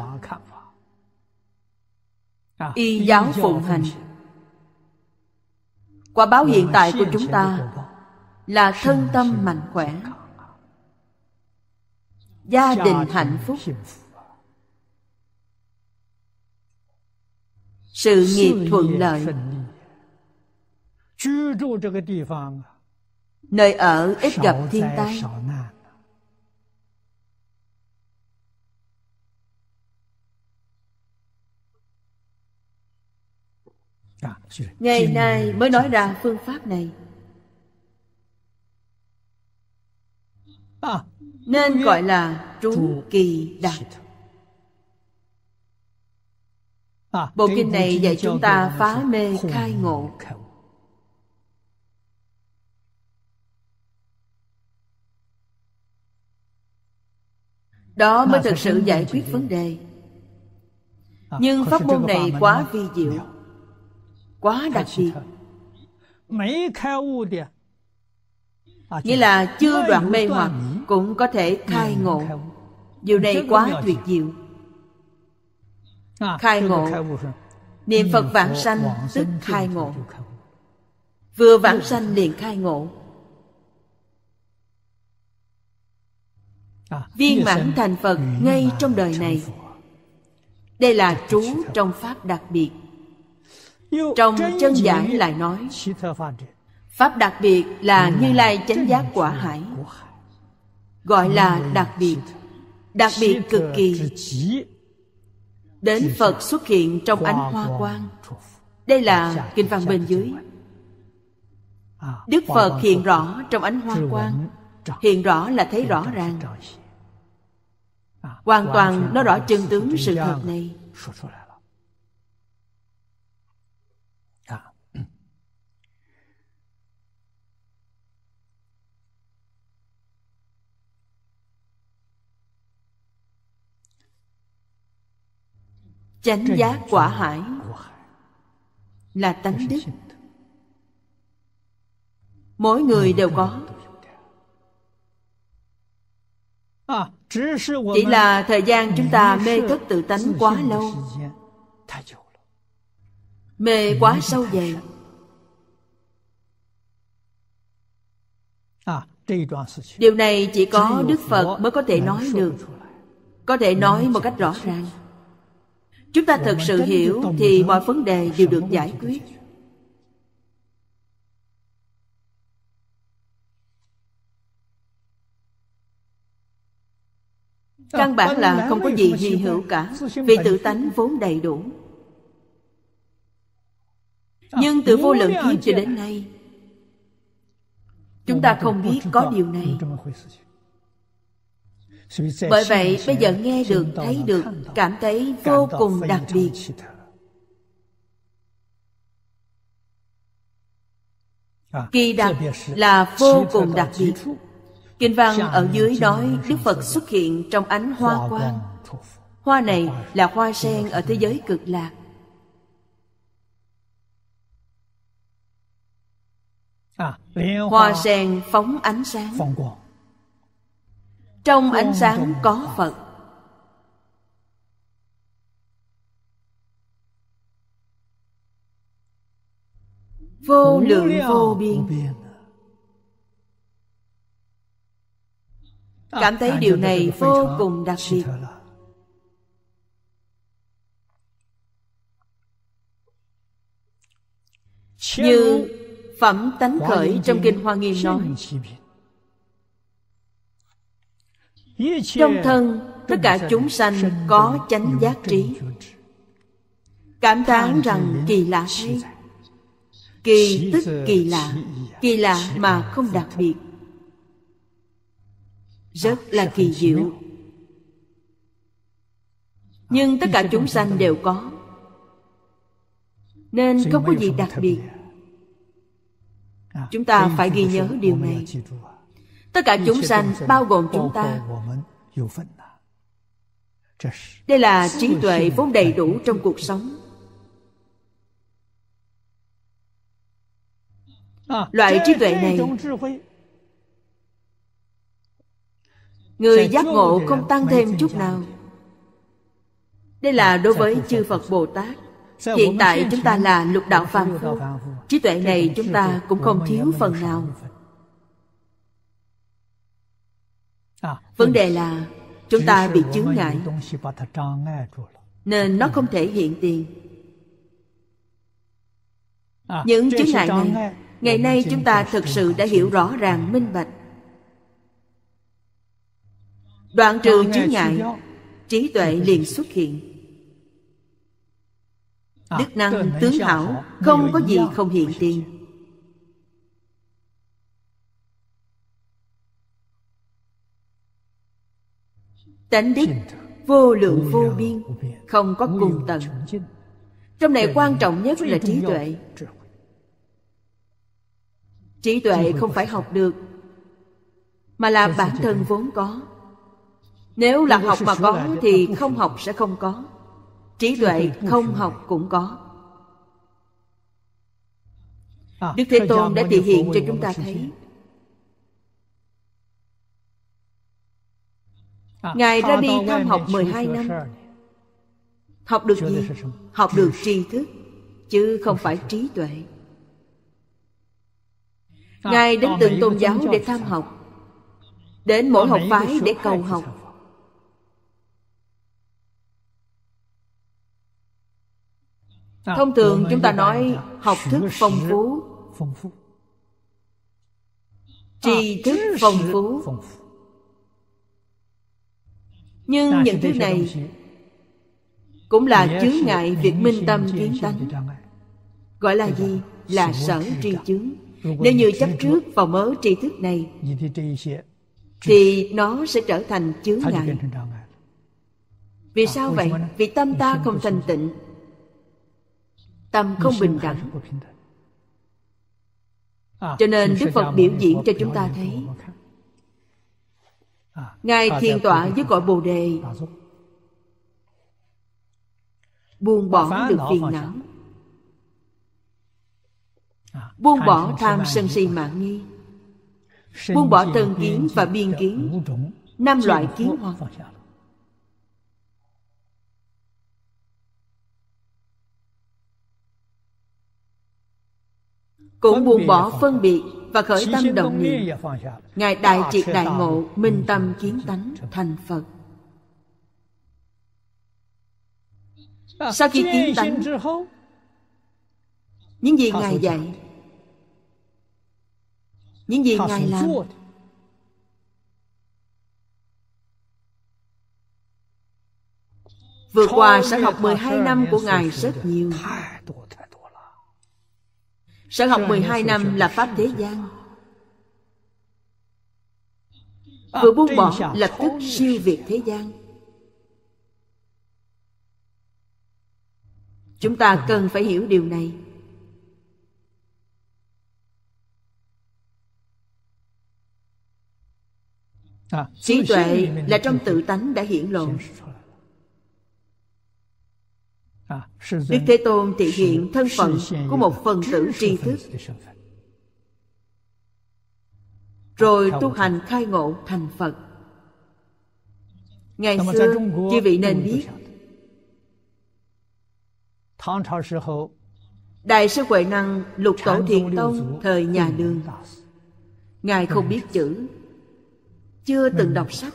À, y giáo phụng hành quả báo hiện tại của chúng ta là thân tâm mạnh khỏe gia đình hạnh phúc sự nghiệp thuận lợi nơi ở ít gặp thiên tai Ngày nay mới nói ra phương pháp này à, Nên gọi là trú kỳ đạt à, Bộ kinh này dạy chúng ta phá mê khai ngộ Đó mới à, thực sự giải quyết vấn đề Nhưng pháp môn này quá vi diệu quá đặc biệt à? À, nghĩa là chưa đoạn mê hoặc cũng có thể à, khai ngộ điều này quá tuyệt diệu khai ngộ niệm phật vãng sanh tức khai ngộ vừa vãng sanh liền khai ngộ viên mãn thành phật ngay trong đời này đây là trú trong pháp đặc biệt trong chân giảng lại nói pháp đặc biệt là như lai chánh giác quả hải gọi là đặc biệt đặc biệt cực kỳ đến phật xuất hiện trong ánh hoa quang đây là kinh văn bên dưới à, đức phật hiện rõ trong ánh hoa quang hiện rõ là thấy rõ ràng à, hoàn toàn nó rõ chân tướng sự thật này chánh giác quả hải là tánh đức mỗi người đều có à, chỉ là thời gian chúng ta mê thất tự tánh quá lâu mê quá sâu dày à, điều này chỉ có đức phật mới có thể nói được có thể nói một cách rõ ràng chúng ta thật sự hiểu thì mọi vấn đề đều được giải quyết dạ, căn bản là không có gì hy hữu cả vì tự tánh vốn đầy đủ dạ, nhưng từ vô lượng kiếp cho đến nay dạ, chúng ta không biết có điều này bởi vậy bây giờ nghe được thấy được cảm thấy vô cùng à, đặc biệt kỳ đặc là vô cùng đặc biệt kinh văn ở dưới nói đức phật xuất hiện trong ánh hoa quang hoa này là hoa sen ở thế giới cực lạc à, hoa sen phóng ánh sáng trong ánh sáng có phật vô lượng vô biên à? cảm thấy điều này vô cùng đặc biệt như phẩm tánh khởi trong kinh hoa nghiêm nói trong thân tất cả chúng sanh có chánh giác trí cảm thán rằng kỳ lạ thế kỳ tức kỳ lạ kỳ lạ mà không đặc biệt rất là kỳ diệu nhưng tất cả chúng sanh đều có nên không có gì đặc biệt à, chúng ta phải ghi nhớ điều này tất cả chúng sanh bao gồm chúng ta đây là à, trí tuệ vốn đầy đủ trong cuộc sống loại trí tuệ này người giác ngộ không tăng thêm chút nào đây là à, đối với chư phật bồ tát hiện tại chúng ta là lục đạo phàm phu trí tuệ này chúng ta cũng không thiếu phần nào À, vấn ừ. đề là chúng ta bị chướng ngại nên nó không thể hiện tiền à, những chướng ngại này ngày nay chúng ta thực sự đã hiểu rõ ràng minh bạch đoạn trừ chướng ngại trí tuệ liền xuất hiện à, đức năng tướng hảo không có gì không hiện tiền tánh đích vô lượng vô biên không có cùng tận trong này quan trọng nhất là trí tuệ trí tuệ không phải học được mà là bản thân vốn có nếu là học mà có thì không học sẽ không có trí tuệ không học cũng có à, đức thế tôn đã thể hiện cho chúng ta thấy À, Ngài ra đi tham học 12 năm Học được gì? Học được tri thức Chứ không phải trí tuệ à, Ngài đến từng tôn giáo để tham học Đến mỗi học phái để cầu học à, Thông thường chúng ta nói học thức phong phú Tri thức phong phú nhưng những thứ này cũng là chướng ngại việc minh tâm kiến tánh gọi là gì là sở tri chứng nếu như chấp trước vào mớ tri thức này thì nó sẽ trở thành chướng ngại vì à, sao vậy vì tâm ta không thanh tịnh tâm không bình đẳng à, cho nên đức phật biểu diễn cho chúng ta thấy À, ngài thiền tọa với cõi bồ đề buông bỏ được phiền não à, buông bỏ tham sân si mạng nghi buông bỏ thân kiến và biên kiến năm loại kiến hoặc cũng buông bỏ phân biệt và khởi tâm động niệm ngài đại triệt đại ngộ minh tâm kiến tánh thành phật à, sau khi kiến tánh những gì ngài dạy những gì ngài làm vượt qua sở học 12 năm của ngài rất nhiều Sở học 12 năm là Pháp Thế gian Vừa buông bỏ lập tức siêu việt thế gian Chúng ta cần phải hiểu điều này Trí tuệ là trong tự tánh đã hiển lộ À, Đức Thế Tôn thể hiện thân phận của một phần tử tri thức Rồi tu hành khai ngộ thành Phật Ngày xưa, chư vị nên biết Đại sư Huệ Năng lục tổ thiền tông thời nhà đường Ngài không biết chữ Chưa từng đọc sách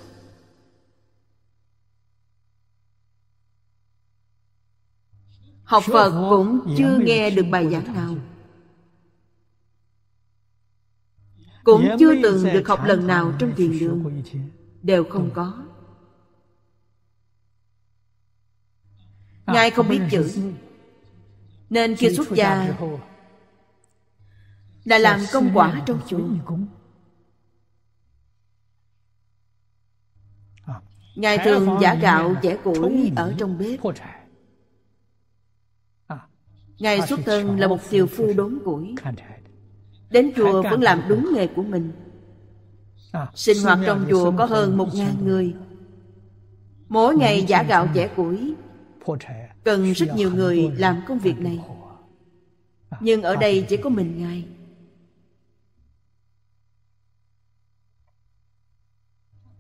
học phật cũng chưa nghe được bài giảng nào cũng chưa từng được học lần nào trong thiền đường đều không có à, ngài không biết chữ nên khi xuất gia đã làm công quả trong chùa à. ngài à. thường giả gạo giả củi ở trong bếp Ngài xuất thân là một tiều phu đốn củi Đến chùa vẫn làm đúng nghề của mình à, Sinh hoạt trong chùa có hơn một ngàn người Mỗi ngày giả gạo dẻ củi Cần rất nhiều người làm công việc này à, Nhưng ở đây chỉ có mình Ngài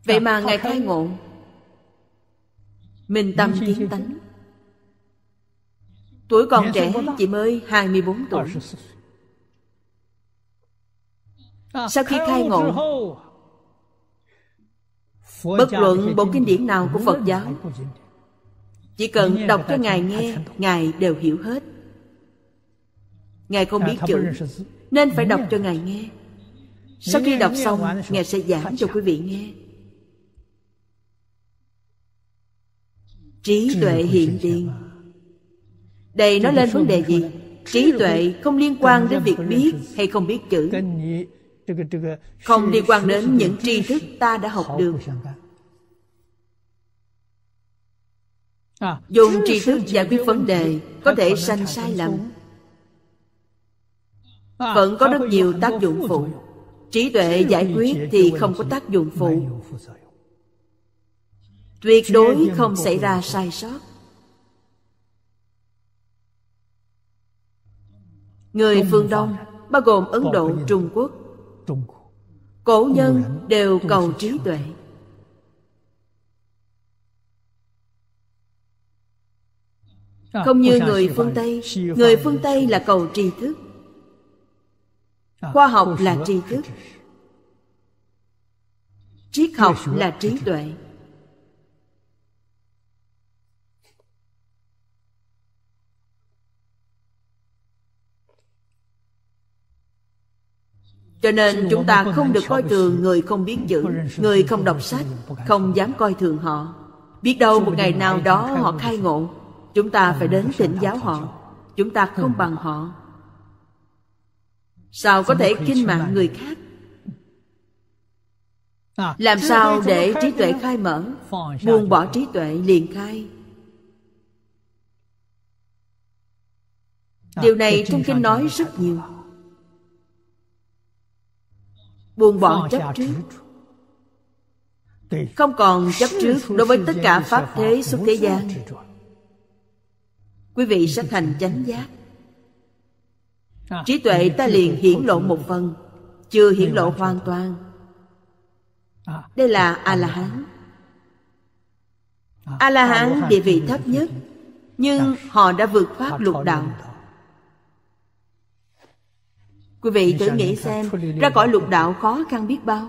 Vậy à, mà Ngài khai ngộ mình tâm kiến tánh Tuổi còn trẻ chị mới 24 tuổi à, à, Sau khi khai ngộ Bất luận bộ kinh điển nào của Phật giáo Chỉ cần đọc cho Ngài nghe Ngài đều hiểu hết Ngài không à, biết chữ Nên phải đọc cho Ngài nghe Sau khi đọc xong Ngài sẽ giảng cho quý vị nghe Trí tuệ hiện tiền đây nói lên vấn đề gì? Trí tuệ không liên quan đến việc biết hay không biết chữ Không liên quan đến những tri thức ta đã học được à, Dùng tri thức giải quyết vấn đề Có thể sanh sai lầm à, Vẫn có rất nhiều tác dụng phụ Trí tuệ giải quyết thì không có tác dụng phụ Tuyệt đối không xảy ra sai sót Người phương Đông bao gồm Ấn Độ, Trung Quốc Cổ nhân đều cầu trí tuệ à, Không như người phương Tây Người phương Tây là cầu tri thức à, Khoa học là tri thức Triết học là trí tuệ cho nên chúng ta không được coi thường người không biết chữ người không đọc sách không dám coi thường họ biết đâu một ngày nào đó họ khai ngộ chúng ta phải đến thỉnh giáo họ chúng ta không bằng họ sao có thể kinh mạng người khác à, làm sao để trí tuệ khai mở buông bỏ trí tuệ liền khai à, điều này trong kinh nói rất nhiều buông bỏ chấp trước không còn chấp trước đối với tất cả pháp thế xuất thế gian quý vị sẽ thành chánh giác trí tuệ ta liền hiển lộ một phần chưa hiển lộ hoàn toàn đây là a la hán a la hán địa vị thấp nhất nhưng họ đã vượt pháp lục đạo Quý vị thử nghĩ xem Ra khỏi lục đạo khó khăn biết bao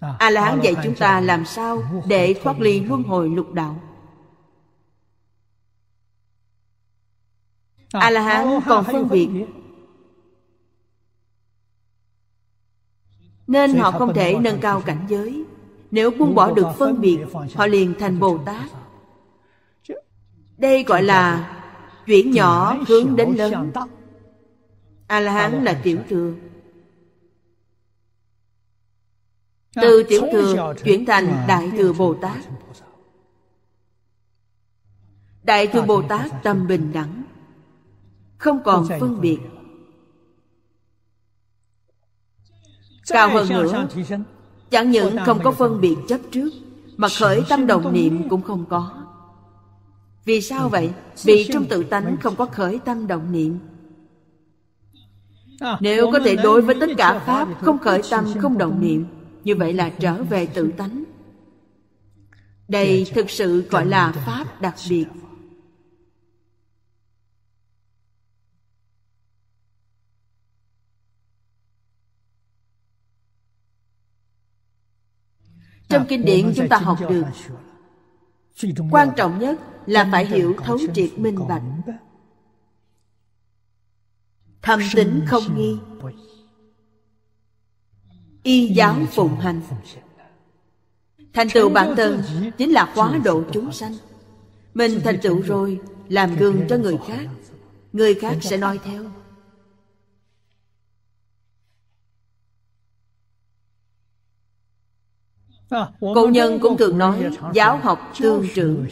à, A-la-hán dạy chúng ta làm sao Để thoát ly luân hồi lục đạo à, A-la-hán à, còn phân biệt Nên họ không thể nâng cao cảnh giới Nếu buông bỏ được phân biệt Họ liền thành Bồ Tát Đây gọi là Chuyển nhỏ hướng đến lớn A-la-hán là tiểu thừa Từ tiểu thừa chuyển thành Đại thừa Bồ Tát Đại thừa Bồ Tát tâm bình đẳng Không còn phân biệt Cao hơn nữa Chẳng những không có phân biệt chấp trước Mà khởi tâm đồng niệm cũng không có vì sao ừ vậy vì trong tự tánh không có khởi tâm động niệm à, nếu có thể đối với tất cả pháp không khởi tâm không động niệm như vậy là trở về tự tánh đây thực sự gọi là pháp đặc biệt trong à, kinh điển chúng ta học được quan trọng nhất là phải hiểu thấu triệt minh bạch thâm tính không nghi y giáo phụng hành thành tựu bản thân chính là hóa độ chúng sanh mình thành tựu rồi làm gương cho người khác người khác sẽ noi theo cô nhân cũng thường nói giáo học tương trường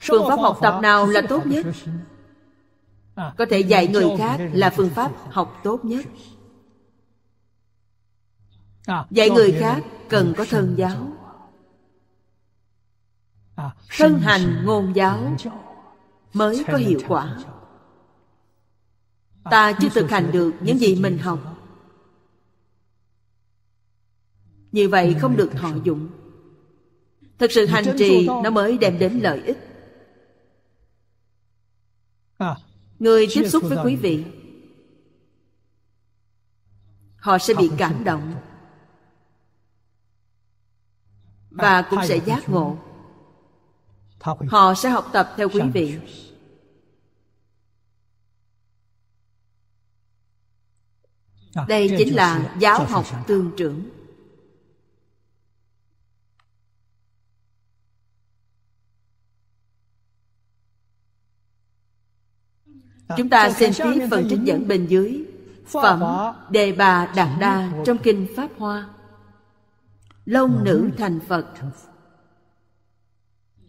Phương pháp học tập nào là tốt nhất? Có thể dạy người khác là phương pháp học tốt nhất Dạy người khác cần có thân giáo Thân hành ngôn giáo mới có hiệu quả Ta chưa thực hành được những gì mình học Như vậy không được thọ dụng Thực sự hành trì nó mới đem đến lợi ích à, Người tiếp xúc với quý vị Họ sẽ bị cảm động Và à, cũng sẽ giác ngộ Họ sẽ học tập theo quý vị à, Đây chính là giáo học tương trưởng À, chúng ta xem tiếp phần trích dẫn bên dưới phẩm đề bà đạt đa trong kinh pháp hoa lông nữ thành phật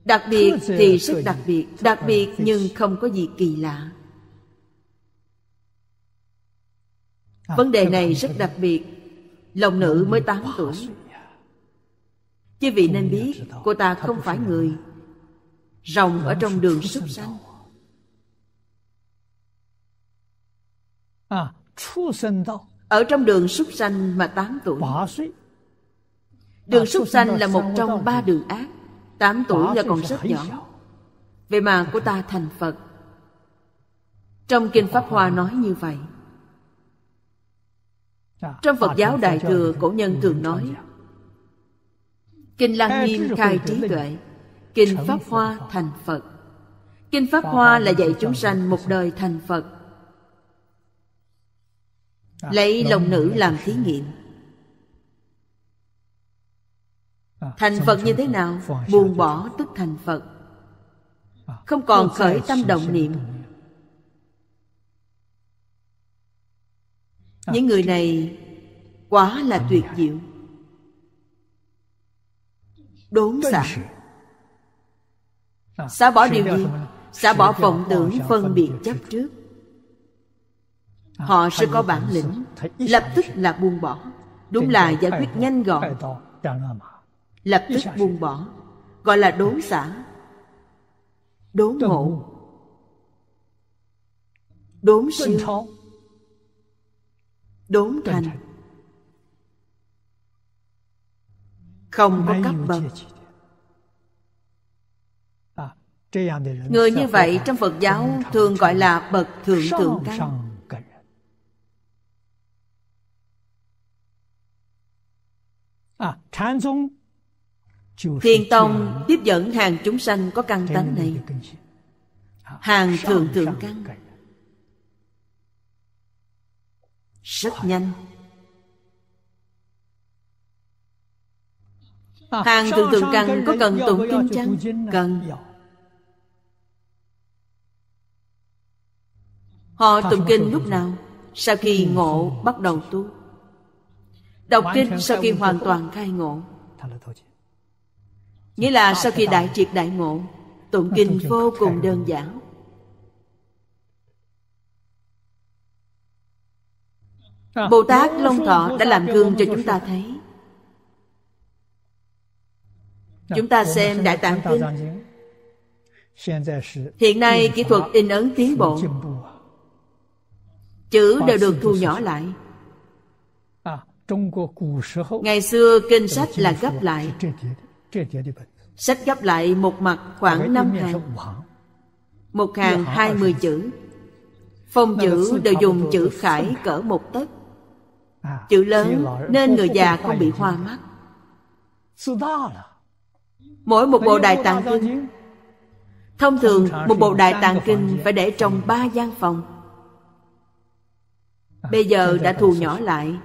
đặc biệt thì rất đặc biệt đặc biệt nhưng không có gì kỳ lạ à, vấn đề này rất đặc biệt lòng nữ mới 8 tuổi chứ vị nên biết cô ta không phải người rồng ở trong đường súc sanh à, ở trong đường súc sanh mà 8 tuổi. Đường à, súc sanh là một trong ba đường ác. 8 tuổi là còn rất nhỏ. Về mà của ta thành Phật. Trong Kinh Pháp Hoa nói như vậy. Dạ, trong Phật giáo Đại Thừa, cổ nhân thường nói Kinh Lăng Nghiêm khai trí tuệ Kinh Pháp Hoa thành Phật Kinh Pháp Hoa là dạy chúng sanh một đời thành Phật À, lấy lòng nữ làm thí nghiệm à, thành phật như thế nào buông bỏ tức thành phật à, không còn khởi tâm động niệm những người này quá là tuyệt diệu đốn xả xả bỏ điều gì xả bỏ vọng tưởng phân biệt chấp trước Ờ, họ sẽ có bản lĩnh lập tức là buông bỏ đúng là giải quyết nhanh gọn lập tức buông bỏ gọi là đốn xả đốn ngộ đốn siêu đốn thành không có cấp bậc à, người như vậy trong phật giáo thường gọi là bậc thượng thượng căn À, Thiền Tông tiếp dẫn hàng chúng sanh có căn tánh này à, Hàng à, thường thượng căn Rất nhanh Hàng thường thượng căn có cần tụng kinh chăng? Cần Họ tụng kinh lúc nào? Sau khi ngộ bắt đầu tu Đọc kinh sau khi hoàn toàn khai ngộ Nghĩa là sau khi đại triệt đại ngộ Tụng kinh vô cùng đơn giản à, Bồ Tát Long Thọ đã làm gương cho chúng ta thấy dạ, Chúng ta xem Đại Tạng Kinh Hiện nay kỹ thuật in ấn tiến bộ Chữ đều được thu nhỏ lại Ngày xưa kinh sách là gấp lại. Sách gấp lại một mặt khoảng 5 hàng. Một hàng 20 chữ. Phong chữ đều dùng chữ khải cỡ một tấc. À, chữ lớn nên người già không bị hoa mắt. Mỗi một bộ đại tạng kinh Thông thường một bộ đại tạng kinh phải để trong ba gian phòng à, Bây giờ đã thu nhỏ lại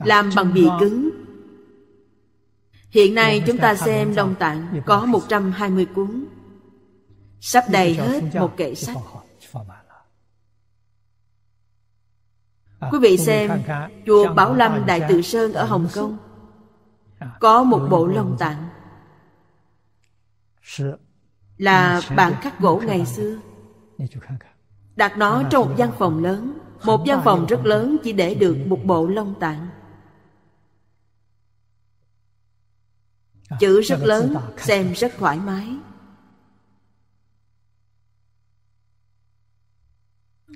làm bằng bì cứng hiện nay chúng ta xem đông tạng có 120 cuốn sắp đầy hết một kệ sách à, quý vị xem chùa bảo lâm đại tự sơn ở à, hồng kông có một bộ lông tạng là bản khắc gỗ ngày xưa đặt nó trong một văn phòng lớn một văn phòng rất lớn chỉ để được một bộ lông tạng chữ rất lớn xem rất thoải mái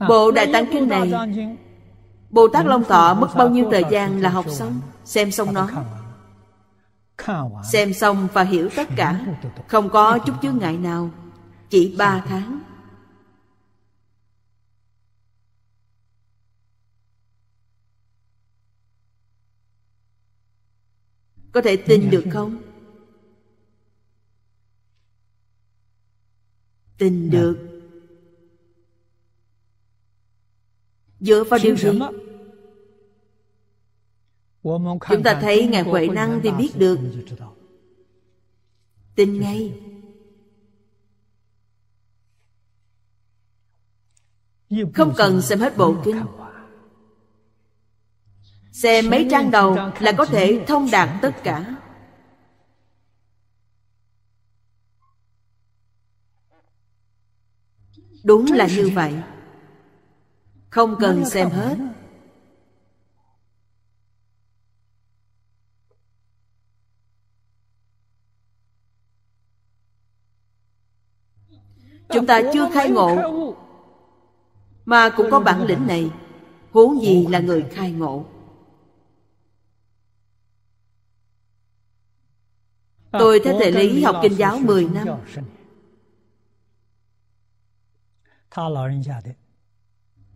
bộ đại tăng kinh này bồ tát long thọ mất bao nhiêu thời gian là học xong xem xong nó xem xong và hiểu tất cả không có chút chướng ngại nào chỉ ba tháng có thể tin được không tin dạ. được dựa vào điều gì chúng ta thấy ngài huệ năng thì biết được tin ngay không cần xem hết bộ kinh xem mấy trang đầu là có thể thông đạt tất cả đúng là như vậy không cần xem hết chúng ta chưa khai ngộ mà cũng có bản lĩnh này huống gì là người khai ngộ tôi theo thể lý học kinh giáo 10 năm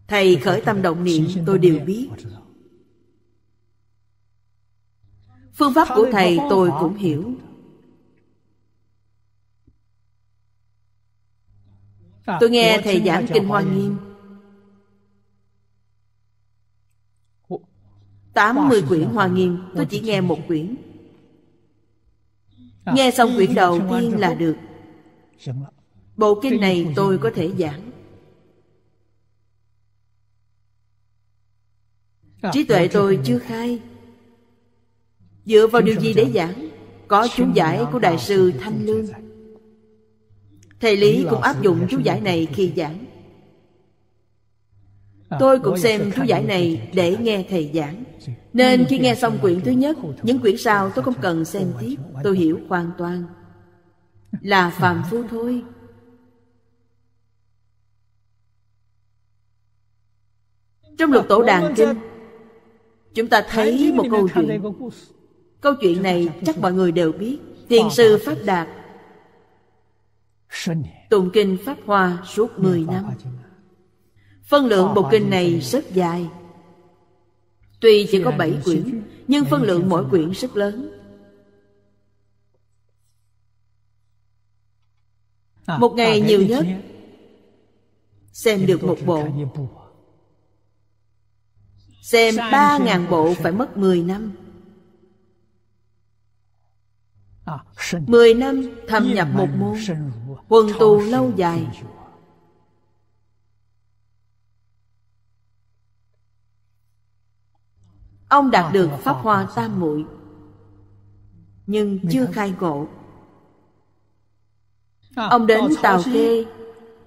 thầy khởi tâm động niệm tôi đều biết phương pháp của thầy tôi cũng hiểu tôi nghe thầy giảng kinh hoa nghiêm 80 quyển Hoa Nghiêm Tôi chỉ nghe một quyển Nghe xong quyển đầu tiên là được Bộ kinh này tôi có thể giảng Ờ, trí tuệ tôi chưa khai dựa vào điều gì để giảng có chú giải của đại sư thanh lương thầy lý cũng áp dụng chú giải này khi giảng ờ, tôi cũng xem chú giải này để nghe thầy giảng nên khi nghe xong quyển thứ nhất những quyển sau tôi không cần xem tiếp tôi hiểu hoàn toàn là phàm phu thôi trong luật tổ ờ, đàn kinh chúng ta thấy một câu chuyện câu chuyện này chắc mọi người đều biết thiền sư pháp đạt tụng kinh pháp hoa suốt 10 năm phân lượng bộ kinh này rất dài tuy chỉ có 7 quyển nhưng phân lượng mỗi quyển rất lớn à, một ngày à, nhiều nhất xem được một bộ Xem ba ngàn bộ phải mất mười năm à, Mười năm thâm nhập một môn Quần tù lâu dài Ông đạt được Pháp Hoa Tam Muội Nhưng chưa khai ngộ à, Ông đến tàu Kê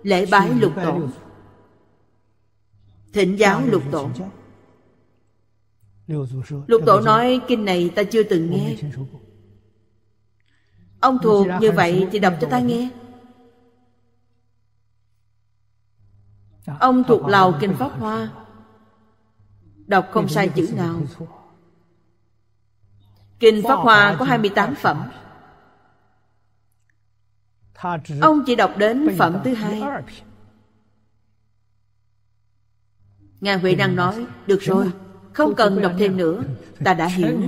Lễ bái lục tổ Thịnh giáo lục tổ Lục Tổ nói kinh này ta chưa từng nghe Ông thuộc như vậy thì đọc cho ta nghe Ông thuộc Lào Kinh Pháp Hoa Đọc không sai chữ nào Kinh Pháp Hoa có 28 phẩm Ông chỉ đọc đến phẩm thứ hai Ngài Huệ đang nói Được rồi không cần đọc thêm nữa ta đã hiểu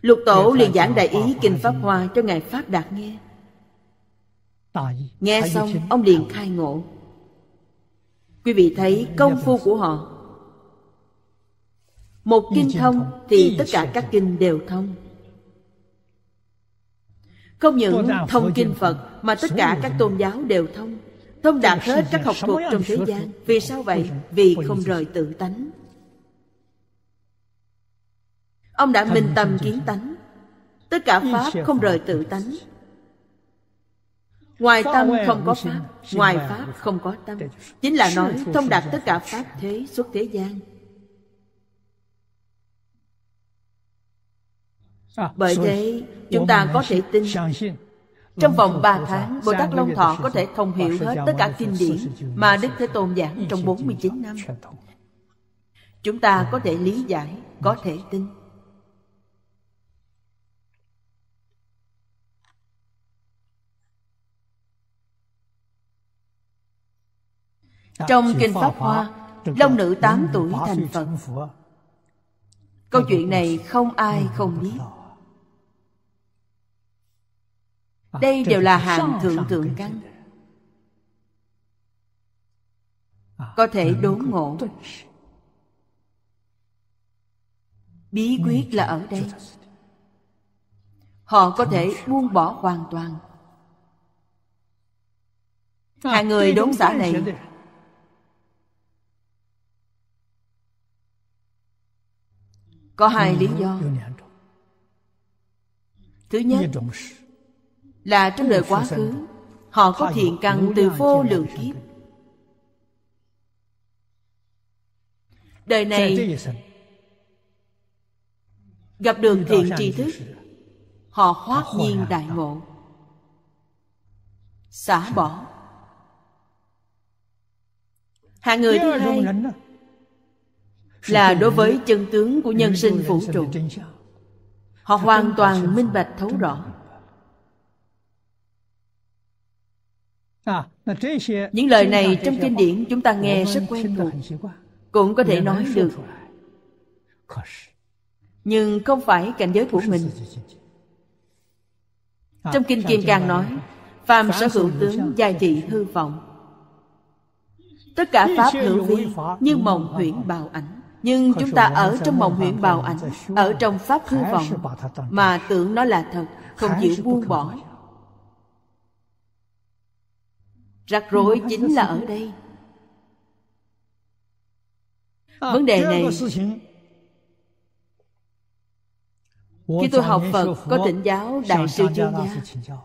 lục tổ liền giảng đại ý kinh pháp hoa cho ngài pháp đạt nghe nghe xong ông liền khai ngộ quý vị thấy công phu của họ một kinh thông thì tất cả các kinh đều thông không những thông kinh phật mà tất cả các tôn giáo đều thông thông đạt hết các học thuộc trong thế gian vì sao vậy vì không rời tự tánh ông đã minh tâm kiến tánh tất cả pháp không rời tự tánh ngoài tâm không có pháp ngoài pháp không có tâm chính là nói thông đạt tất cả pháp thế xuất thế gian à, bởi thế chúng ta có thể tin trong vòng 3 tháng, Bồ Tát Long Thọ có thể thông hiểu hết tất cả kinh điển mà Đức Thế Tôn giảng trong 49 năm. Chúng ta có thể lý giải, có thể tin. Trong Kinh Pháp Hoa, Long nữ 8 tuổi thành Phật. Câu chuyện này không ai không biết. đây đều là hàng thượng thượng căn có thể đốn ngộ bí quyết là ở đây họ có thể buông bỏ hoàn toàn à, Hai người đốn xã này có hai lý do thứ nhất là trong đời quá khứ họ có thiện căn từ vô lượng kiếp đời này gặp được thiện tri thức họ hoát nhiên đại ngộ xả bỏ hạng người thứ hai là đối với chân tướng của nhân sinh vũ trụ họ hoàn toàn minh bạch thấu rõ Những lời này trong kinh điển chúng ta nghe rất quen thuộc, cũng có thể nói được. Nhưng không phải cảnh giới của mình. Trong à, kinh Kim càng nói, phàm sở hữu tướng giai thị hư vọng. Tất cả pháp hữu vi như mộng huyễn bào ảnh. Nhưng chúng ta ở trong mộng huyễn bào ảnh, ở trong pháp hư vọng, mà tưởng nó là thật, không chịu buông bỏ, rắc rối chính là ở đây à, vấn đề này khi tôi học phật có tỉnh giáo đại sư chuyên gia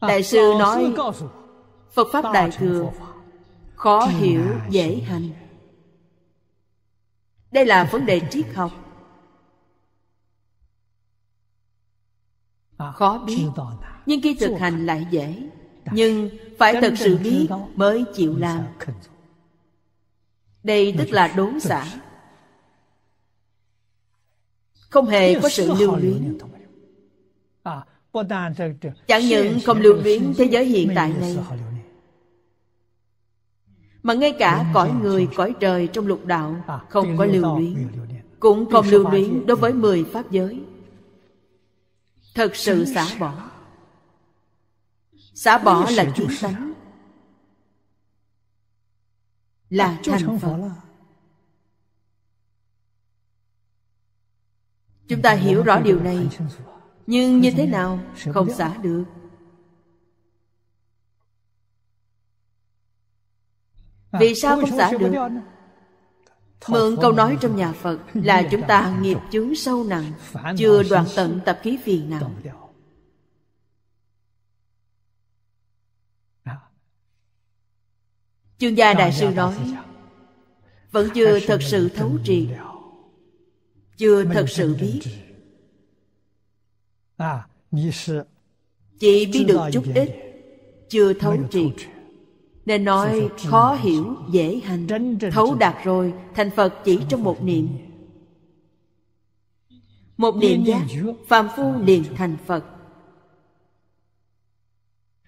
đại à, sư nói phật pháp đại thừa khó hiểu dễ hành đây là vấn đề triết học Ờ, khó biết nhưng khi thực hành lại dễ nhưng phải thật sự biết mới chịu làm đây tức là đốn xả không hề có sự lưu luyến à, chẳng những không lưu luyến thế giới hiện tại này mà ngay cả cõi người cõi trời trong lục đạo à, không có lưu luyến cũng không lưu luyến đối với mười pháp giới thật sự xả bỏ xả bỏ là chúng tánh là thành phật chúng ta hiểu rõ điều này nhưng như thế nào không xả được vì à, sao không xả được Mượn câu nói trong nhà Phật là chúng ta nghiệp chướng sâu nặng, chưa đoạn tận tập khí phiền não. À. Chương gia Đại Sư nói Vẫn chưa thật sự thấu triệt Chưa thật sự biết à, Chỉ biết được chút ít Chưa thấu triệt nên nói khó hiểu dễ hành thấu đạt rồi thành phật chỉ trong một niệm một niệm giác phàm phu à, liền thành phật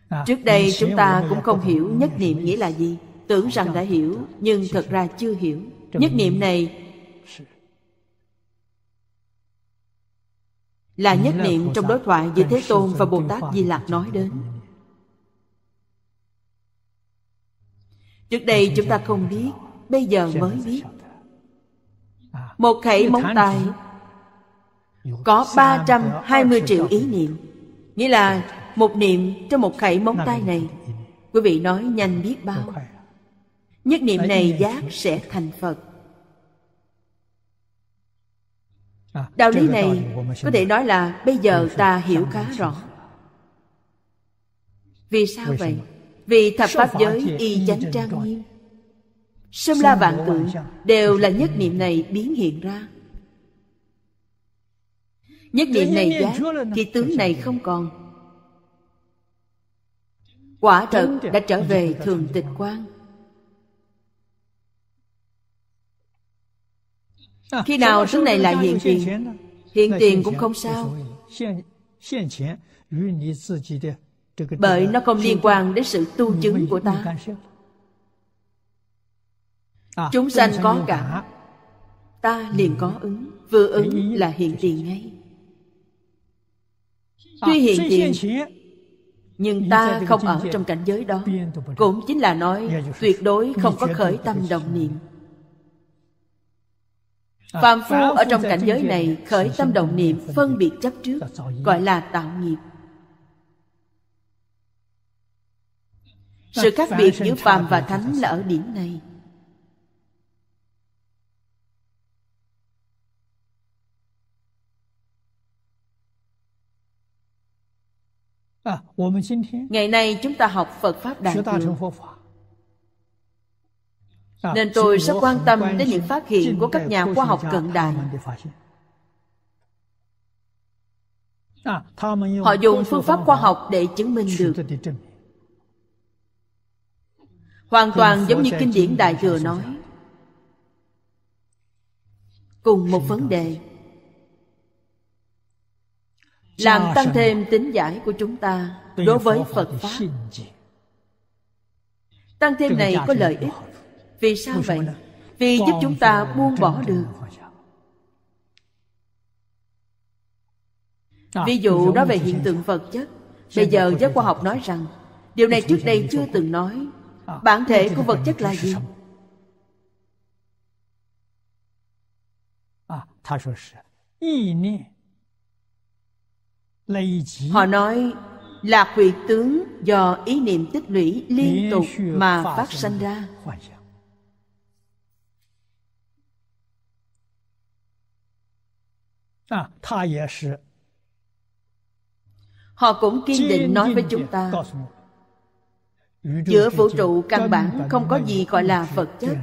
à, trước đây chúng ta cũng không hiểu nhất niệm nghĩa là gì tưởng rằng đã hiểu nhưng thật ra chưa hiểu nhất niệm này là nhất niệm trong đối thoại giữa thế tôn và bồ tát di lặc nói đến Trước đây chúng ta không biết Bây giờ mới biết Một khẩy móng tay Có 320 triệu ý niệm Nghĩa là một niệm trong một khẩy móng tay này Quý vị nói nhanh biết bao Nhất niệm này giác sẽ thành Phật Đạo lý này có thể nói là bây giờ ta hiểu khá rõ Vì sao vậy? vì thập pháp giới y chánh trang nghiêm sâm la vạn cự đều là nhất niệm này biến hiện ra nhất niệm này giác thì tướng này không còn quả thật đã trở về thường tịch quan à, khi nào tướng này lại hiện tiền hiện tiền cũng không sao bởi nó không liên quan đến sự tu chứng của ta à, chúng sanh có cả, ta liền có ứng vừa ứng là hiện tiền ngay à, tuy hiện tiền nhưng ta không ở trong cảnh giới đó cũng chính là nói tuyệt đối không có khởi tâm đồng niệm à, Phạm phu ở trong cảnh giới này khởi tâm động niệm phân biệt chấp trước, gọi là tạo nghiệp. sự khác biệt giữa phàm và thánh là ở điểm này à, ngày nay chúng ta học phật pháp đại thừa à, nên tôi rất quan tâm đến những phát hiện của các nhà khoa học cận đại à, họ dùng phương pháp khoa học để chứng minh được hoàn toàn giống như kinh điển đại thừa nói cùng một vấn đề làm tăng thêm tính giải của chúng ta đối với phật pháp tăng thêm này có lợi ích vì sao vậy vì giúp chúng ta buông bỏ được ví dụ nói về hiện tượng vật chất bây giờ giới khoa học nói rằng điều này trước đây chưa từng nói Ờ. bản thể của vật chất là gì à, họ nói là huyệt tướng do ý niệm tích lũy liên tục mà phát sinh ra à, họ cũng kiên định nói với chúng ta giữa vũ trụ căn bản không có gì gọi là vật chất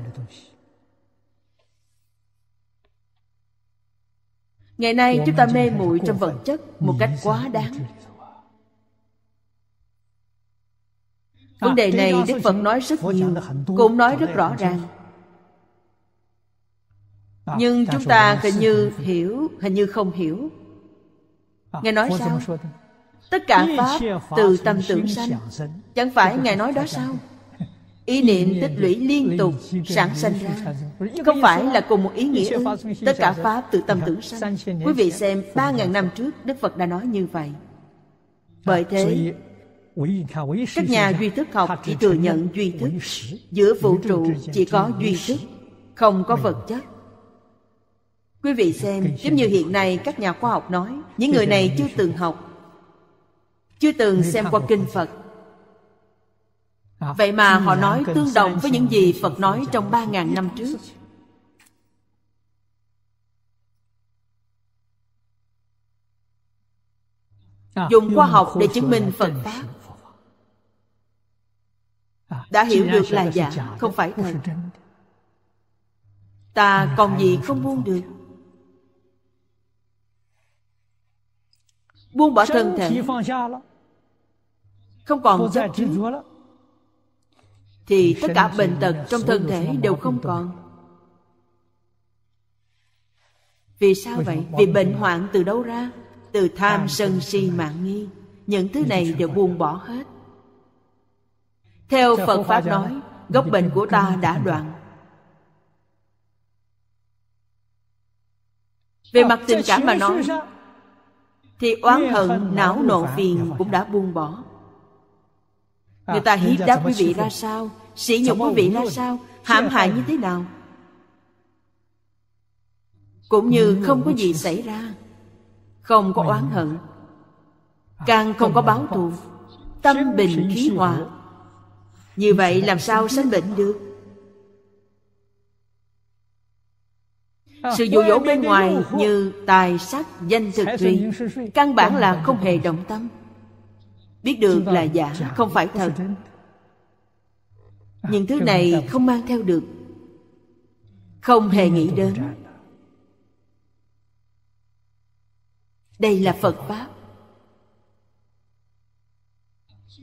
ngày nay chúng ta mê muội trong vật chất một cách quá đáng vấn à, đề này đức phật nói rất nhiều cũng nói rất rõ ràng à, nhưng chúng ta hình như hiểu hình như không hiểu à, nghe nói sao Tất cả Pháp từ tâm tưởng sanh Chẳng phải Ngài nói đó sao? Ý niệm tích lũy liên tục sản sinh ra Không phải là cùng một ý nghĩa ư Tất cả Pháp từ tâm dạ, tưởng sanh Quý vị xem ba ngàn năm trước Đức Phật đã nói như vậy dạ, Bởi thế các nhà duy thức học chỉ thừa nhận duy thức Giữa vũ trụ chỉ có duy thức Không có vật chất Quý vị dạ, xem, giống như hiện nay các nhà khoa học nói Những người này chưa từng học chưa từng xem qua kinh phật vậy mà họ nói tương đồng với những gì phật nói trong ba ngàn năm trước dùng khoa học để chứng minh phật pháp đã hiểu được là giả không phải thật ta còn gì không buông được buông bỏ thân thể không còn chấp trước thì tất cả bệnh tật trong thân thể đều không còn vì sao vậy vì bệnh hoạn từ đâu ra từ tham sân si mạng nghi những thứ này đều buông bỏ hết theo phật pháp nói gốc bệnh của ta đã đoạn về mặt tình cảm mà nói thì oán hận não nộ phiền cũng đã buông bỏ À, người ta hiếp đáp quý vị ra sao sỉ nhục quý vị ra sao hãm hại như thế nào cũng như không có gì xảy ra không có oán hận à, càng không có báo thù tâm bình khí hòa như vậy làm sao sanh bệnh được à, sự dụ dỗ bên ngoài như tài sắc danh thực tùy căn bản là không hề động tâm biết được là giả không phải thật à, những thứ này không mang theo được không hề nghĩ đến đây là phật pháp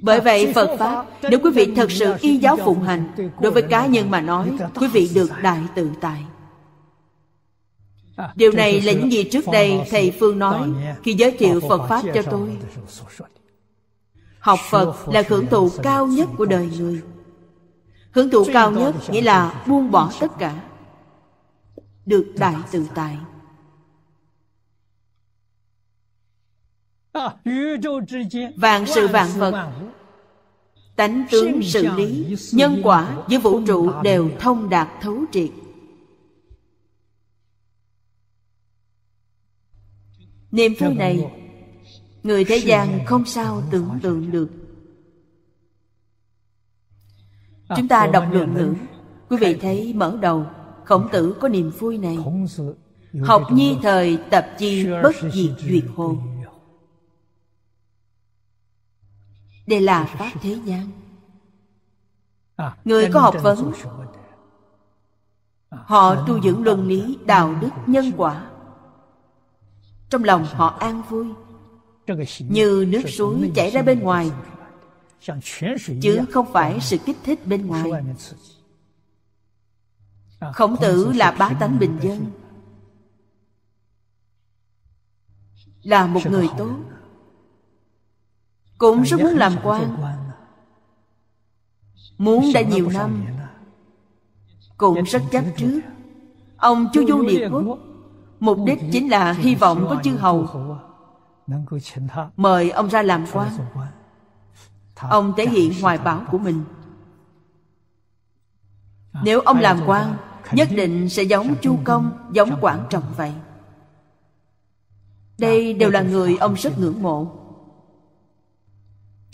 bởi vậy phật pháp nếu quý vị thật sự y giáo phụng hành đối với cá nhân mà nói quý vị được đại tự tại à, điều này là những gì trước đây thầy phương nói khi giới thiệu phật pháp cho tôi học phật là hưởng thụ cao nhất của đời người hưởng thụ cao nhất nghĩa là buông bỏ tất cả được đại tự tại vạn sự vạn vật tánh tướng sự lý nhân quả giữa vũ trụ đều thông đạt thấu triệt Niềm vui này người thế gian không sao tưởng tượng được chúng ta đọc luận ngữ quý vị thấy mở đầu khổng tử có niềm vui này học nhi thời tập chi bất diệt duyệt hồn đây là pháp thế gian à, người có học vấn à, họ tu dưỡng luân lý đạo đức nhân quả trong lòng họ an vui như nước suối chảy ra bên ngoài chứ không phải sự kích thích bên ngoài khổng tử là bá tánh bình dân là một người tốt cũng rất muốn làm quan muốn đã nhiều năm cũng rất chấp trước ông chu du địa quốc mục đích chính là hy vọng có chư hầu mời ông ra làm quan ông thể hiện hoài bão của mình nếu ông làm quan nhất định sẽ giống chu công giống quảng trọng vậy à, đây đều là người ông rất ngưỡng mộ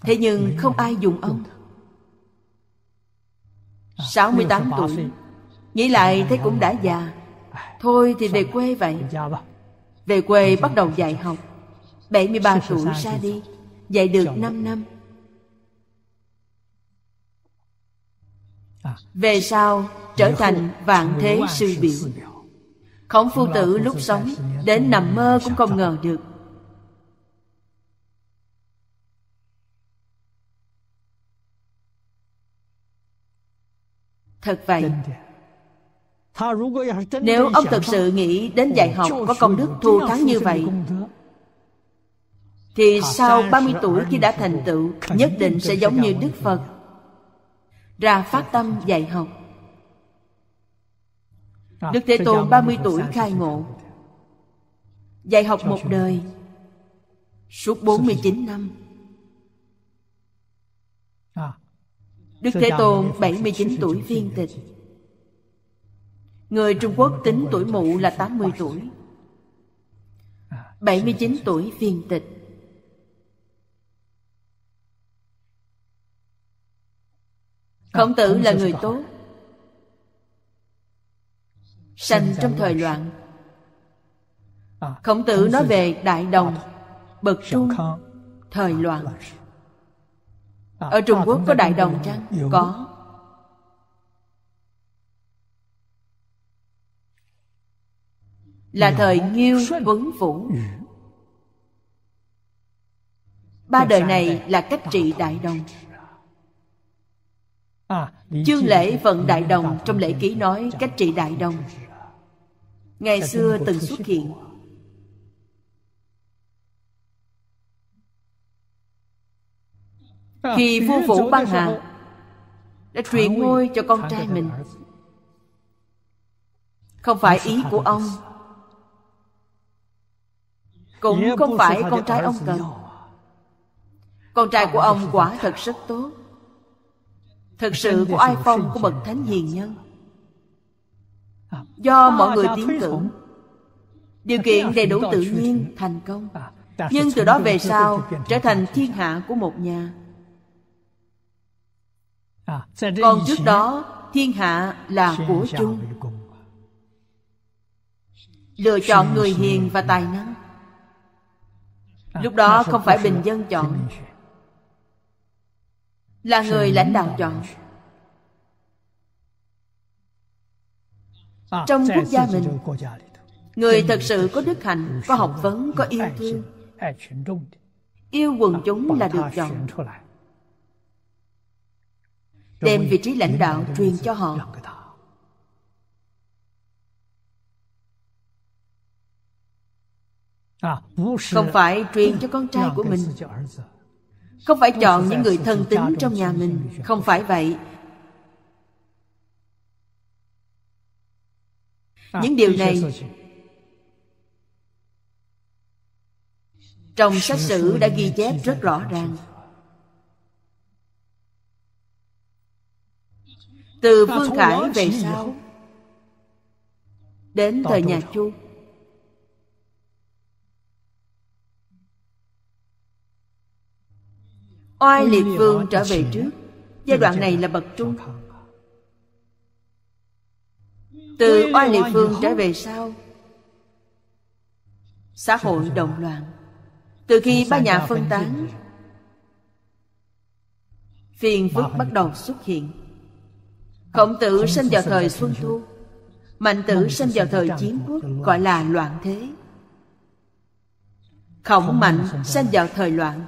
thế nhưng không ai dùng ông 68 à, tuổi Nghĩ lại thấy cũng đã già à, Thôi thì về quê vậy Về quê bắt đầu dạy học 73 tuổi ra đi Dạy được 5 năm à. Về sau trở thành vạn thế sư biểu Khổng phu tử lúc sống Đến nằm mơ cũng không ngờ được Thật vậy Nếu ông thật sự nghĩ đến dạy học có công đức thu thắng như vậy thì sau 30 tuổi khi đã thành tựu nhất định sẽ giống như Đức Phật ra phát tâm dạy học. Đức Thế Tôn 30 tuổi khai ngộ dạy học một đời suốt 49 năm. Đức Thế Tôn 79 tuổi viên tịch. Người Trung Quốc tính tuổi mụ là 80 tuổi. 79 à, tuổi viên tịch. khổng tử là người tốt sanh trong thời loạn à, khổng tử nói về đại đồng bậc trung thời à, loạn ở à, trung quốc có đại đồng chăng có là thời nghiêu tuấn vũ ba đời này là cách trị đại đồng À, Chương lễ vận đại đồng trong lễ ký nói cách trị đại đồng Ngày xưa từng xuất hiện à, Khi vua Vũ Ban Hà Đã truyền ngôi cho con trai mình Không phải ý của ông Cũng không phải con trai ông cần Con trai của ông quả thật rất tốt Thật sự của ai phong của bậc thánh hiền nhân à, Do mọi người tiến cử Điều kiện đầy đủ tự nhiên thành công à, Nhưng từ đó về sau trở thành thiên hạ của một nhà à, Còn trước đó thiên hạ là của chung Lựa chọn người hiền và tài năng Lúc đó không phải bình dân chọn là người lãnh đạo chọn trong quốc gia mình người thật sự có đức hạnh có học vấn có yêu thương yêu quần chúng là được chọn đem vị trí lãnh đạo truyền cho họ à, không phải truyền cho con trai của mình không phải chọn những người thân tín trong nhà mình không phải vậy à, những điều này trong sách sử đã ghi chép rất rõ ràng từ vương khải về sau đến thời nhà chu oai liệt vương trở về trước giai đoạn này là bậc trung từ oai liệt vương trở về sau xã hội động loạn từ khi ba nhà phân tán phiền phức bắt đầu xuất hiện khổng tử sinh vào thời xuân thu mạnh tử sinh vào thời chiến quốc gọi là loạn thế khổng mạnh sinh vào thời loạn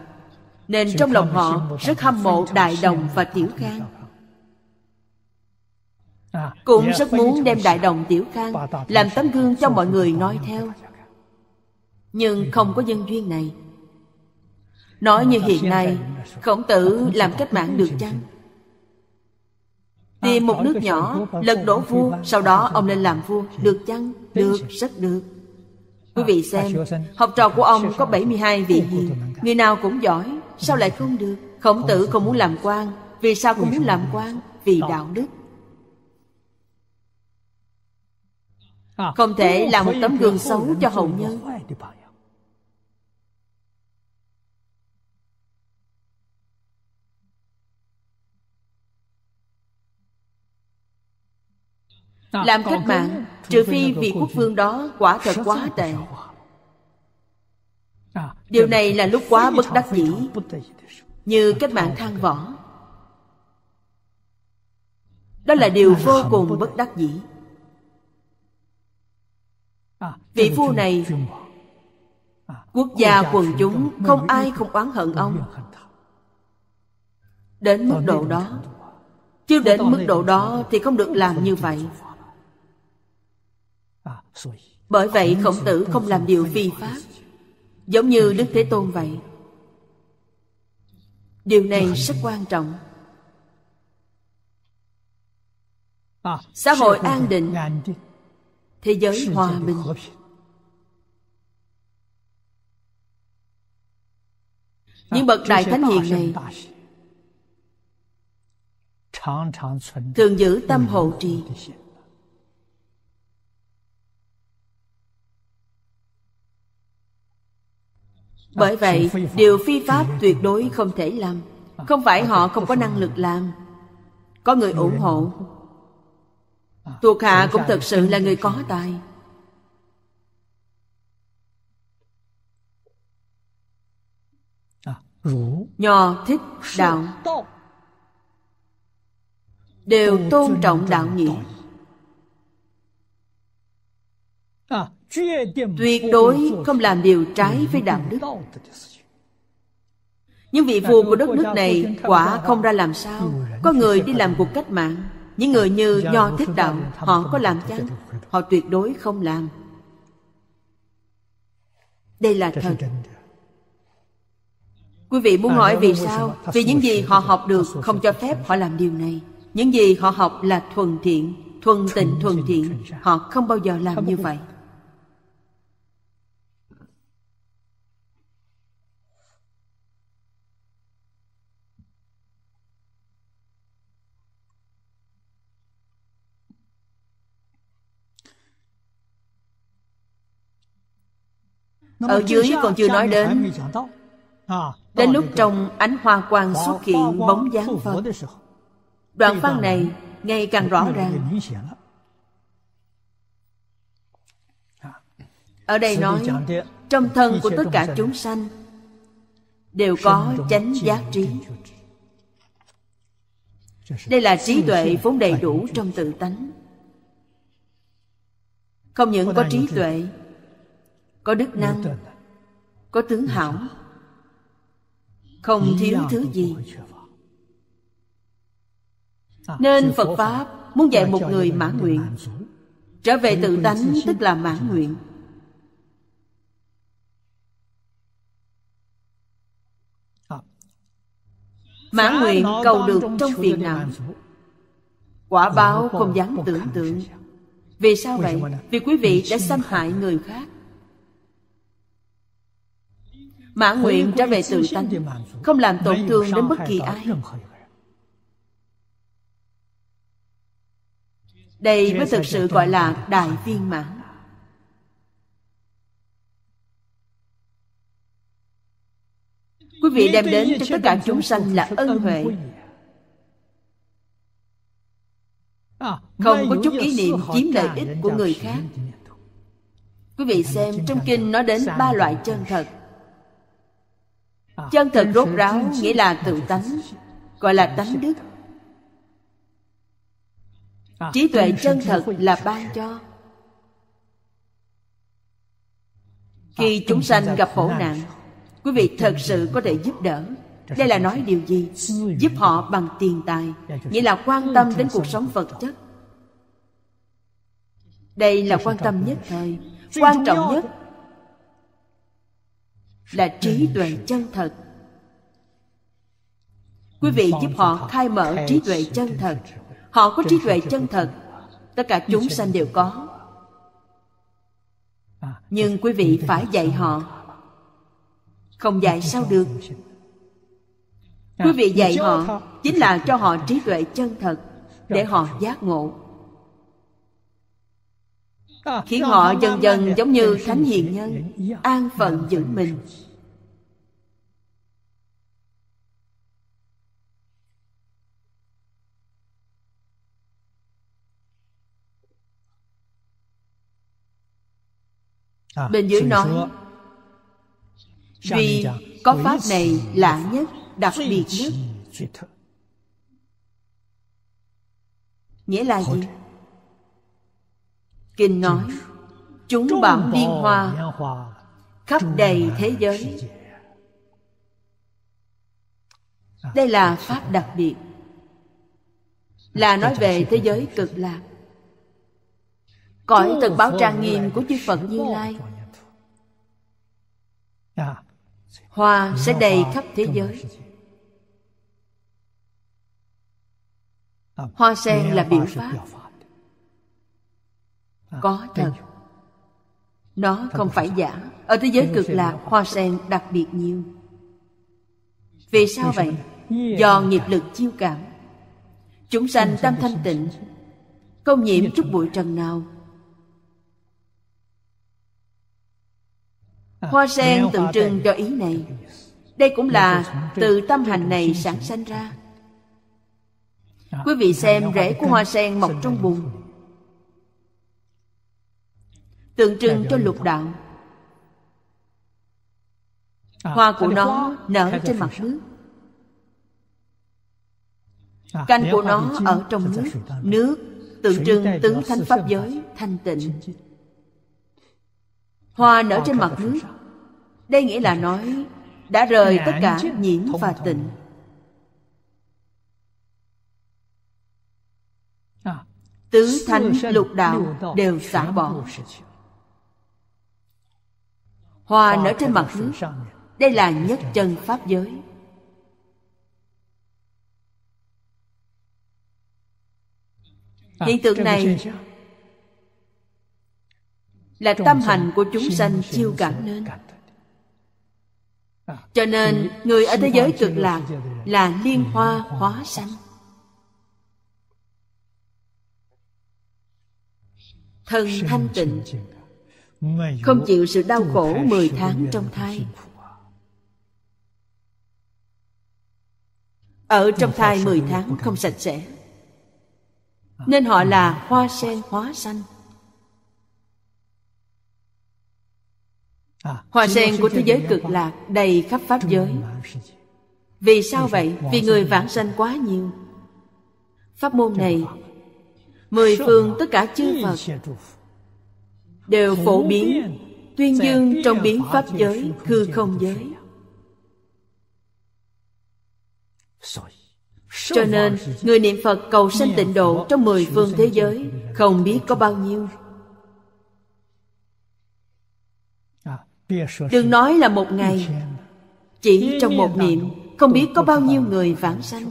nên trong lòng họ rất hâm mộ đại đồng và tiểu khang à, cũng dạ, rất muốn đem đại đồng tiểu khang làm tấm gương cho mọi người nói theo nhưng không có nhân duyên này nói như hiện nay khổng tử làm cách mạng được chăng tìm à, một nước nhỏ lật đổ vua sau đó ông lên làm vua được chăng được rất được quý à, vị xem học trò của ông có 72 vị hiền người nào cũng giỏi sao lại không được khổng tử không muốn làm quan vì sao không muốn làm quan vì đạo đức à, không thể à, làm một tấm gương xấu cho hậu nhân làm cách mạng trừ phi vị quốc vương đó quả thật quá tệ điều này là lúc quá bất đắc dĩ như cách mạng thang võ đó là điều vô cùng bất đắc dĩ vị vua này quốc gia quần chúng không ai không oán hận ông đến mức độ đó chưa đến mức độ đó thì không được làm như vậy bởi vậy khổng tử không làm điều phi pháp giống như đức thế tôn vậy điều này rất quan trọng xã hội an định thế giới hòa bình những bậc đại thánh hiện này thường giữ tâm hộ trì bởi vậy điều phi pháp tuyệt đối không thể làm không phải họ không có năng lực làm có người ủng hộ thuộc hạ cũng thật sự là người có tài à, nho thích đạo đều tôn trọng đạo nghĩa tuyệt đối không làm điều trái với đạo đức những vị vua của đất nước này quả không ra làm sao có người đi làm cuộc cách mạng những người như nho thích đạo họ có làm chăng họ tuyệt đối không làm đây là thật quý vị muốn hỏi vì sao vì những gì họ học được không cho phép họ làm điều này những gì họ học là thuần thiện thuần tình thuần thiện họ không bao giờ làm như vậy Ở dưới còn chưa nói đến à, Đến lúc trong ánh hoa quang xuất hiện bóng dáng Phật Đoạn văn này ngày càng rõ ràng à. Ở đây nói Trong thân của tất cả chúng sanh Đều có chánh giác trí Đây là trí tuệ vốn đầy đủ trong tự tánh Không những có trí tuệ có đức năng có tướng hảo không thiếu thứ gì à, nên phật pháp muốn dạy một người mãn nguyện trở về tự tánh tức là mãn nguyện à. mãn nguyện cầu được trong việc nào quả ờ, báo không dám tưởng tượng vì sao vậy vì quý vị đã xâm hại người khác mã nguyện trở về tự tánh không làm tổn thương đến bất kỳ ai đây mới thực sự gọi là đại viên mãn quý vị đem đến cho tất cả chúng sanh là ân huệ à, không có chút ý niệm chiếm lợi ích của người khác quý vị xem trong kinh nói đến ba loại chân thật À. chân thật rốt ráo nghĩa là tự tánh gọi là tánh đức à. trí tuệ chân thật là ban cho khi à, chúng sanh gặp khổ nạn quý vị thật sự có thể giúp đỡ đây là nói điều gì giúp họ bằng tiền tài dạ, nghĩa là quan tâm đến cuộc sống vật chất đây là quan tâm nhất thời quan trọng nhất là trí tuệ chân thật quý vị giúp họ khai mở trí tuệ chân thật họ có trí tuệ chân thật tất cả chúng sanh đều có à, nhưng quý vị phải dạy họ không dạy sao được quý à, vị dạy họ chính là cho họ trí tuệ chân thật để họ giác ngộ à, khiến họ dần dần giống như thánh hiền nhân an phận giữ mình À, bên dưới nói vì có pháp này lạ nhất đặc biệt nhất nghĩa là gì kinh nói chúng bảo liên hoa khắp đầy thế giới à, đây là pháp đặc biệt là nói về thế giới cực lạc cõi tần báo trang nghiêm của chư phật như lai dạ. hoa sẽ dạ, đầy khắp thế giới dạ. hoa sen là biểu pháp có thật nó không phải giả ở thế giới cực lạc hoa sen đặc biệt nhiều vì sao vậy do nghiệp lực chiêu cảm chúng sanh tâm thanh tịnh không nhiễm chút bụi trần nào hoa sen tượng trưng cho ý này đây cũng là từ tâm hành này sản sinh ra dạ, quý vị dạ, xem dạ, rễ của hoa sen mọc trong bùn tượng trưng cho lục đạo hoa của nó nở trên mặt nước canh của nó ở trong nước nước tượng trưng tứ thanh pháp giới thanh tịnh hoa nở trên mặt nước đây nghĩa là nói đã rời tất cả nhiễm và tịnh à, tứ thánh lục đạo đều xả bỏ hoa nở trên mặt nước đây là nhất chân pháp giới à, hiện tượng này là tâm hành của chúng sanh chiêu cảm nên cho nên người ở thế giới cực lạc là liên hoa hóa sanh thân thanh tịnh không chịu sự đau khổ 10 tháng trong thai ở trong thai 10 tháng không sạch sẽ nên họ là hoa sen hóa xanh À, Hoa sen của thế giới cực lạc đầy khắp pháp giới Vì sao vậy? Vì người vãng sanh quá nhiều Pháp môn này Mười phương tất cả chư Phật Đều phổ biến Tuyên dương trong biến pháp giới Hư không giới Cho nên Người niệm Phật cầu sanh tịnh độ Trong mười phương thế giới Không biết có bao nhiêu đừng nói là một ngày chỉ trong một niệm không biết có bao nhiêu người vãng sanh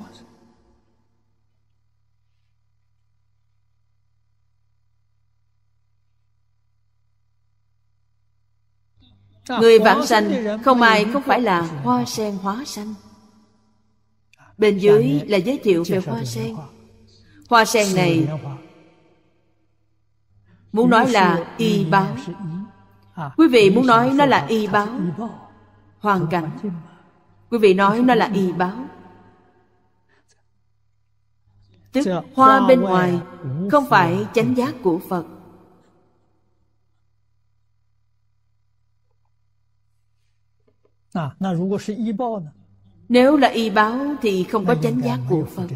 người vãng sanh không ai không phải là hoa sen hóa sanh bên dưới là giới thiệu về hoa sen hoa sen này muốn nói là y báo Quý vị muốn nói nó là y báo Hoàn cảnh Quý vị nói nó là y báo Tức hoa bên ngoài à. Không phải chánh giác của Phật à, Nếu là y báo thì không có chánh giác của Phật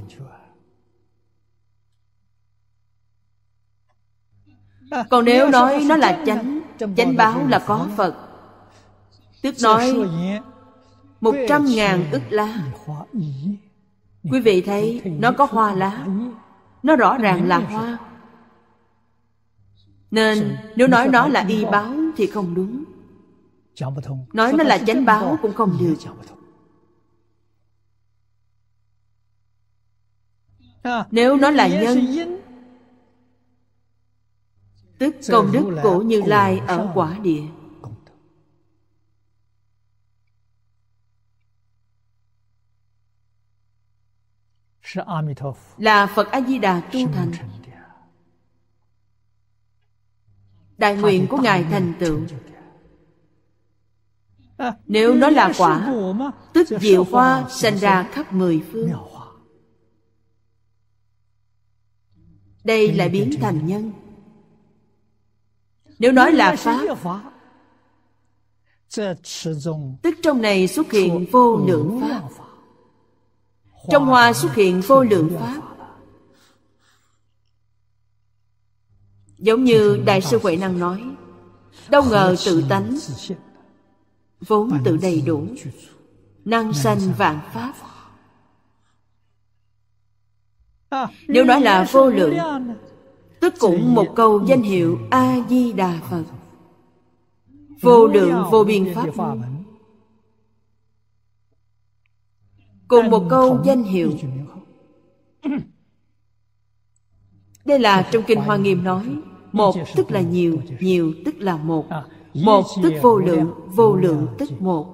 Còn nếu nói nó là chánh chánh báo là có phật tức nói một trăm ngàn ức lá quý vị thấy nó có hoa lá nó rõ ràng là hoa nên nếu nói nó là y báo thì không đúng nói nó là chánh báo cũng không được à. nếu nó là nhân tức công đức của như lai ở quả địa là phật a di đà tu thành đại nguyện của ngài thành tựu à, nếu nó là quả tức diệu hoa sanh ra khắp mười phương đây là biến thành nhân nếu nói là Pháp Tức trong này xuất hiện vô lượng Pháp Trong hoa xuất hiện vô lượng Pháp Giống như Đại sư Huệ Năng nói Đâu ngờ tự tánh Vốn tự đầy đủ Năng sanh vạn Pháp Nếu nói là vô lượng tức cũng một câu danh hiệu a di đà phật vô lượng vô biên pháp môn cùng một câu danh hiệu đây là trong kinh hoa nghiêm nói một tức là nhiều nhiều tức là một à, một tức vô lượng vô lượng tức một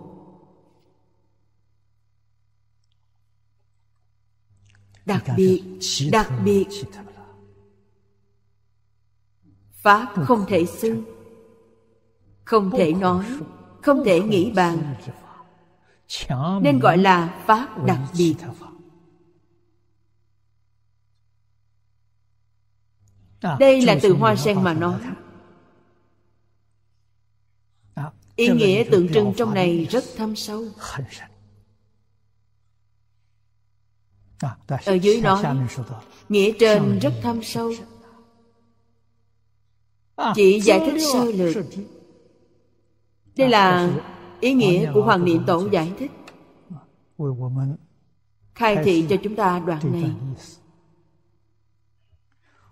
đặc biệt đặc biệt pháp không thể xưng không thể nói không thể nghĩ bàn nên gọi là pháp đặc biệt đây là từ hoa sen mà nói ý nghĩa tượng trưng trong này rất thâm sâu ở dưới nói nghĩa trên rất thâm sâu À, chỉ giải thích sơ lược đây à, là ý nghĩa của hoàng niệm tổ giải thích khai thị cho chúng ta đoạn này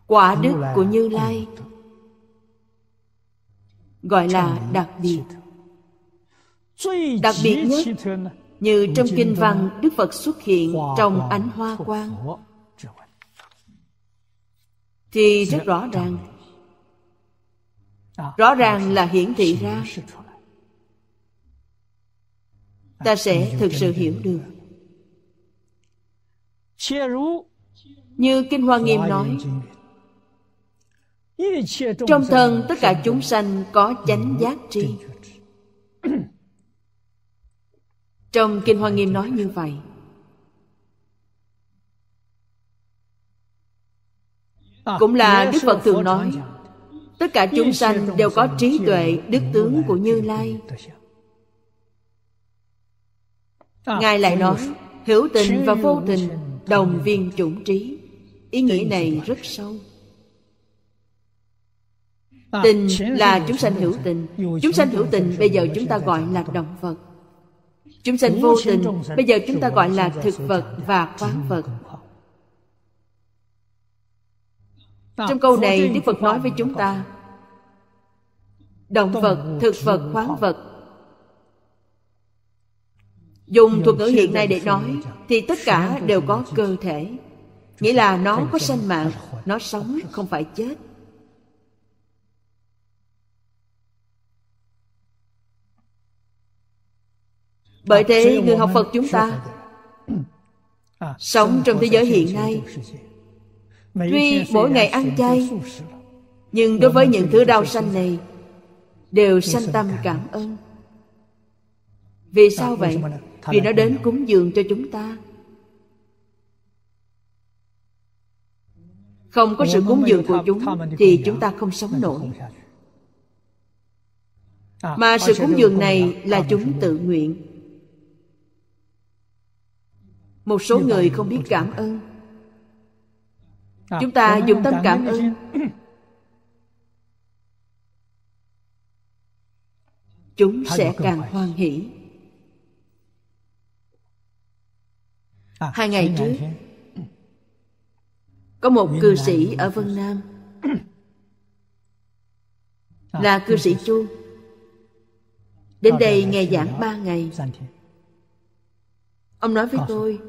quả đức của như lai gọi là đặc biệt đặc biệt nhất như trong kinh văn đức phật xuất hiện trong ánh hoa quang thì rất rõ ràng rõ ràng là hiển thị ra ta sẽ thực sự hiểu được như kinh hoa nghiêm nói trong thân tất cả chúng sanh có chánh giác tri trong kinh hoa nghiêm nói như vậy cũng là đức phật thường nói tất cả chúng sanh đều có trí tuệ đức tướng của như lai à, ngài lại nói hữu tình và vô tình đồng viên chủng trí ý nghĩa này rất sâu tình là chúng sanh hữu tình chúng sanh hữu tình bây giờ chúng ta gọi là động vật chúng sanh vô tình bây giờ chúng ta gọi là thực vật và khoáng vật trong câu này đức phật nói với chúng ta động vật thực vật khoáng vật dùng thuật ngữ hiện nay để nói thì tất cả đều có cơ thể nghĩa là nó có sinh mạng nó sống không phải chết bởi thế người học phật chúng ta à, sống trong thế giới hiện nay tuy mỗi ngày ăn chay nhưng đối với những thứ đau xanh này đều sanh tâm cảm ơn vì sao vậy vì nó đến cúng dường cho chúng ta không có sự cúng dường của chúng thì chúng ta không sống nổi à, mà sự cúng dường này là chúng tự nguyện một số người không biết cảm ơn À, chúng ta dùng tâm cảm ơn chúng sẽ càng hoan hỷ à, hai ngày trước có một à, cư sĩ ở vân nam là cư sĩ chu đến đây nghe giảng ba ngày ông nói với tôi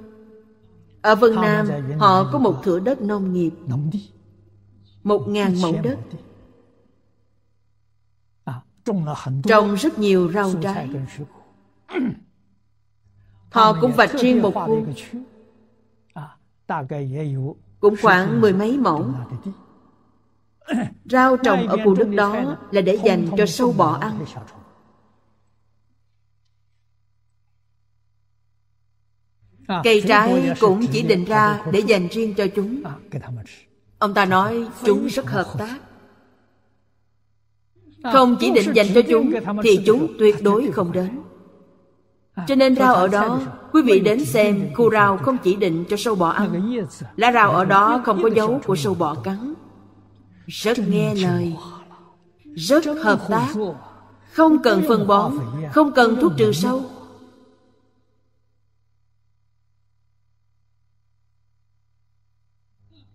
ở Vân Nam họ có một thửa đất nông nghiệp Một ngàn mẫu đất à, Trồng rất nhiều rau trái Họ cũng vạch riêng một khu à, Cũng khoảng mười mấy mẫu Rau trồng ở khu đất đó là để dành cho sâu bọ ăn À, Cây trái cũng chỉ định ra để dành riêng cho chúng à, Ông ta nói chúng rất hợp tác à, Không chỉ định dành cho chúng Thì chúng tuyệt đối không đến cho nên rau ở đó Quý vị đến xem khu rau không chỉ định cho sâu bọ ăn Lá rau ở đó không có dấu của sâu bọ cắn Rất nghe lời Rất hợp tác Không cần phân bón Không cần thuốc trừ sâu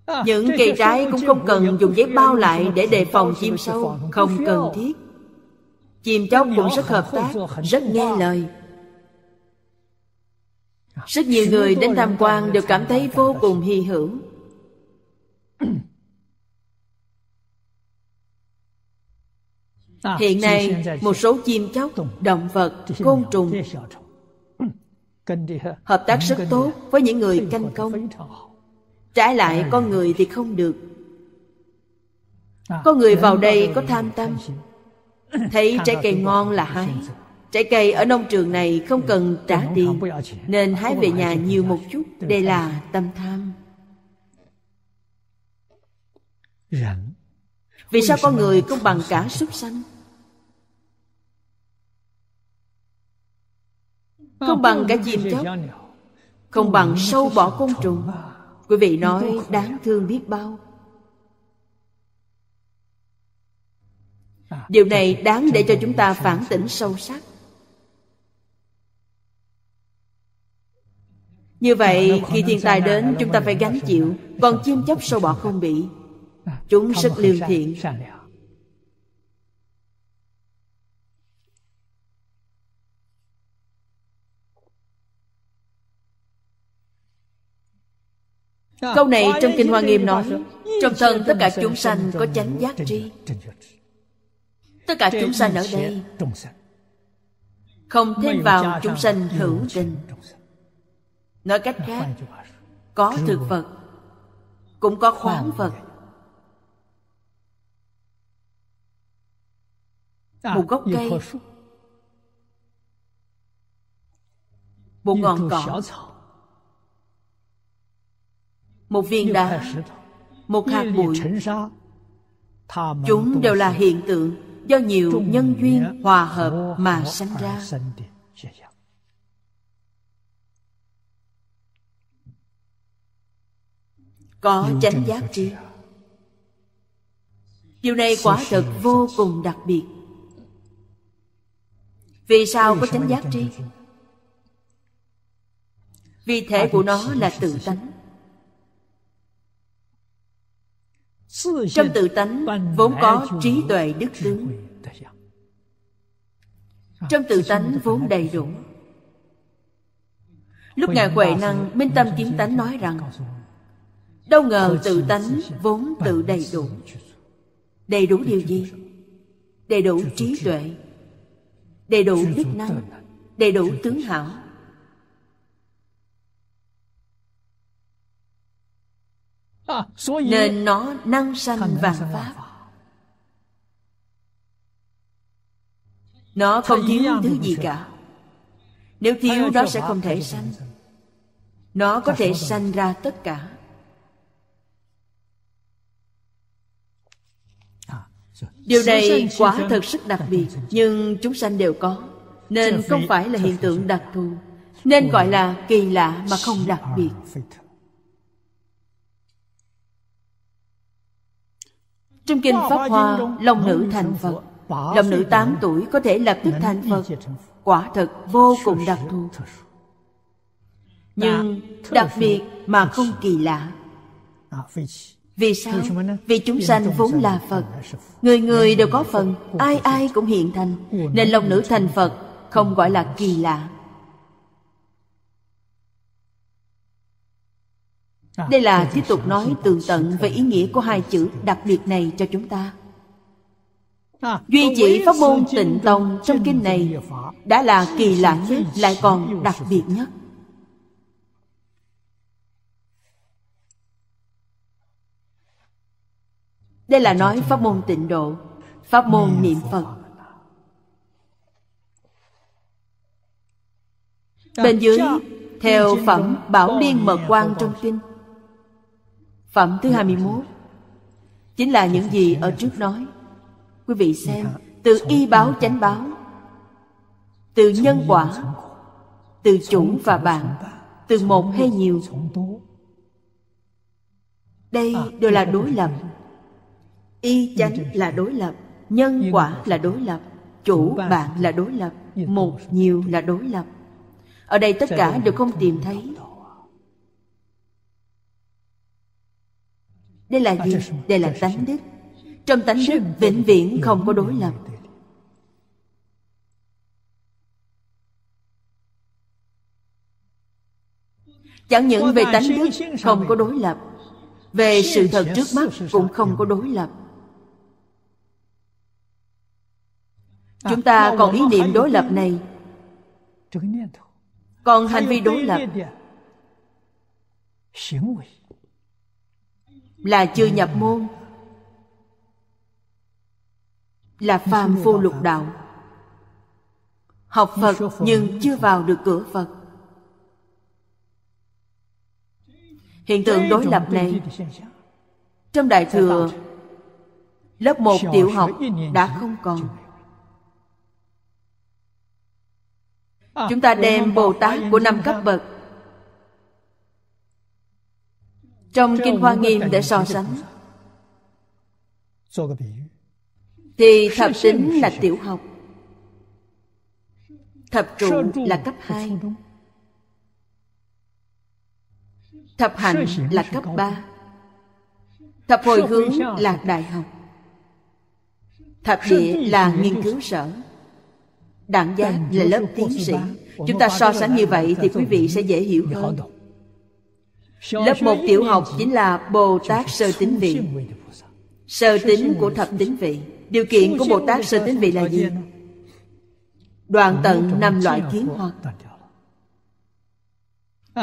À, những cây trái cũng không cần dùng giấy bao lại để đề phòng chim sâu không cần thiết chim chóc cũng rất hợp tác rất nghe lời à, rất nhiều người đến tham quan đều cảm thấy vô cùng hy hữu à, hiện nay một số chim chóc động vật côn trùng ừ, hợp tác ừ, rất tốt với những người canh công Trái lại à. con người thì không được à, Con người vào đây có tham tâm Thấy trái cây ngon là hái Trái cây ở nông trường này không cần trả tiền Nên hái về nhà nhiều một chút Đây là tâm tham Vì sao con người không bằng cả súc sanh Không bằng cả chim chóc Không bằng sâu bỏ côn trùng Quý vị nói đáng thương biết bao à, Điều này đáng để cho chúng ta phản tỉnh sâu sắc Như vậy khi thiên tai đến chúng ta phải gánh chịu Còn chim chóc sâu bọ không bị à, Chúng rất lương thiện Dạ, Câu này trong Kinh Hoa Nghiêm nói Trong thân tất cả chúng sanh có chánh giác tri Tất cả chúng sanh ở đây Không thêm vào chúng sanh hữu tình Nói cách khác Có thực vật Cũng có khoáng vật dạ, Một gốc cây Một ngọn cỏ một viên đá một hạt bụi chúng đều là hiện tượng do nhiều nhân duyên hòa hợp mà sanh ra có chánh giác trí điều này quả thật vô cùng đặc biệt vì sao có chánh giác trí vì thể của nó là tự tánh trong tự tánh vốn có trí tuệ đức tướng trong tự tánh vốn đầy đủ lúc ngài huệ năng minh tâm kiến tánh nói rằng đâu ngờ tự tánh vốn tự đầy đủ đầy đủ điều gì đầy đủ trí tuệ đầy đủ đức năng đầy đủ tướng hảo nên nó năng sanh vạn pháp nó không thiếu thứ gì cả nếu thiếu nó sẽ không thể sanh nó có thể sanh ra tất cả điều này quả thật rất đặc biệt nhưng chúng sanh đều có nên không phải là hiện tượng đặc thù nên gọi là kỳ lạ mà không đặc biệt Trong Kinh Pháp Hoa, Long nữ thành Phật Long nữ 8 tuổi có thể lập tức thành Phật Quả thật vô cùng đặc thù Nhưng dạ, đặc biệt mà không kỳ lạ à, Vì sao? Vì chúng sanh vốn là Phật Người người đều có phần Ai ai cũng hiện thành Nên Long nữ thành Phật không gọi là kỳ lạ À, đây là tiếp tục nói tường tận về ý nghĩa của hai chữ đặc biệt này cho chúng ta à, duy chỉ pháp môn tịnh tông trong kinh này đã là kỳ lạ nhất lại còn đặc biệt nhất đây là nói pháp môn tịnh độ pháp môn niệm phật à, bên dưới theo phẩm bảo liên mật quan trong kinh Phẩm thứ 21 Chính là những gì ở trước nói Quý vị xem Từ y báo chánh báo Từ nhân quả Từ chủ và bạn Từ một hay nhiều Đây đều là đối lập Y chánh là đối lập Nhân quả là đối lập Chủ bạn là đối lập Một nhiều là đối lập Ở đây tất cả đều không tìm thấy đây là gì đây là tánh đức trong tánh đức vĩnh viễn không có đối lập chẳng những về tánh đức không có đối lập về sự thật trước mắt cũng không có đối lập chúng ta còn ý niệm đối lập này còn hành vi đối lập là chưa nhập môn là phàm phu lục đạo học phật nhưng chưa vào được cửa phật hiện tượng đối lập này trong đại thừa lớp một tiểu học đã không còn chúng ta à, đem bồ tát của năm cấp bậc trong kinh hoa nghiêm để so sánh thì thập tính là tiểu học thập trụ là cấp 2 thập hạnh là cấp 3 thập hồi hướng là đại học thập địa là nghiên cứu sở đảng gia là lớp tiến sĩ chúng ta so sánh như vậy thì quý vị sẽ dễ hiểu hơn Lớp một tiểu học chính là Bồ Tát Sơ Tính Vị Sơ tính của thập tính vị Điều kiện của Bồ Tát Sơ tính vị là gì? Đoạn tận năm loại kiến hoặc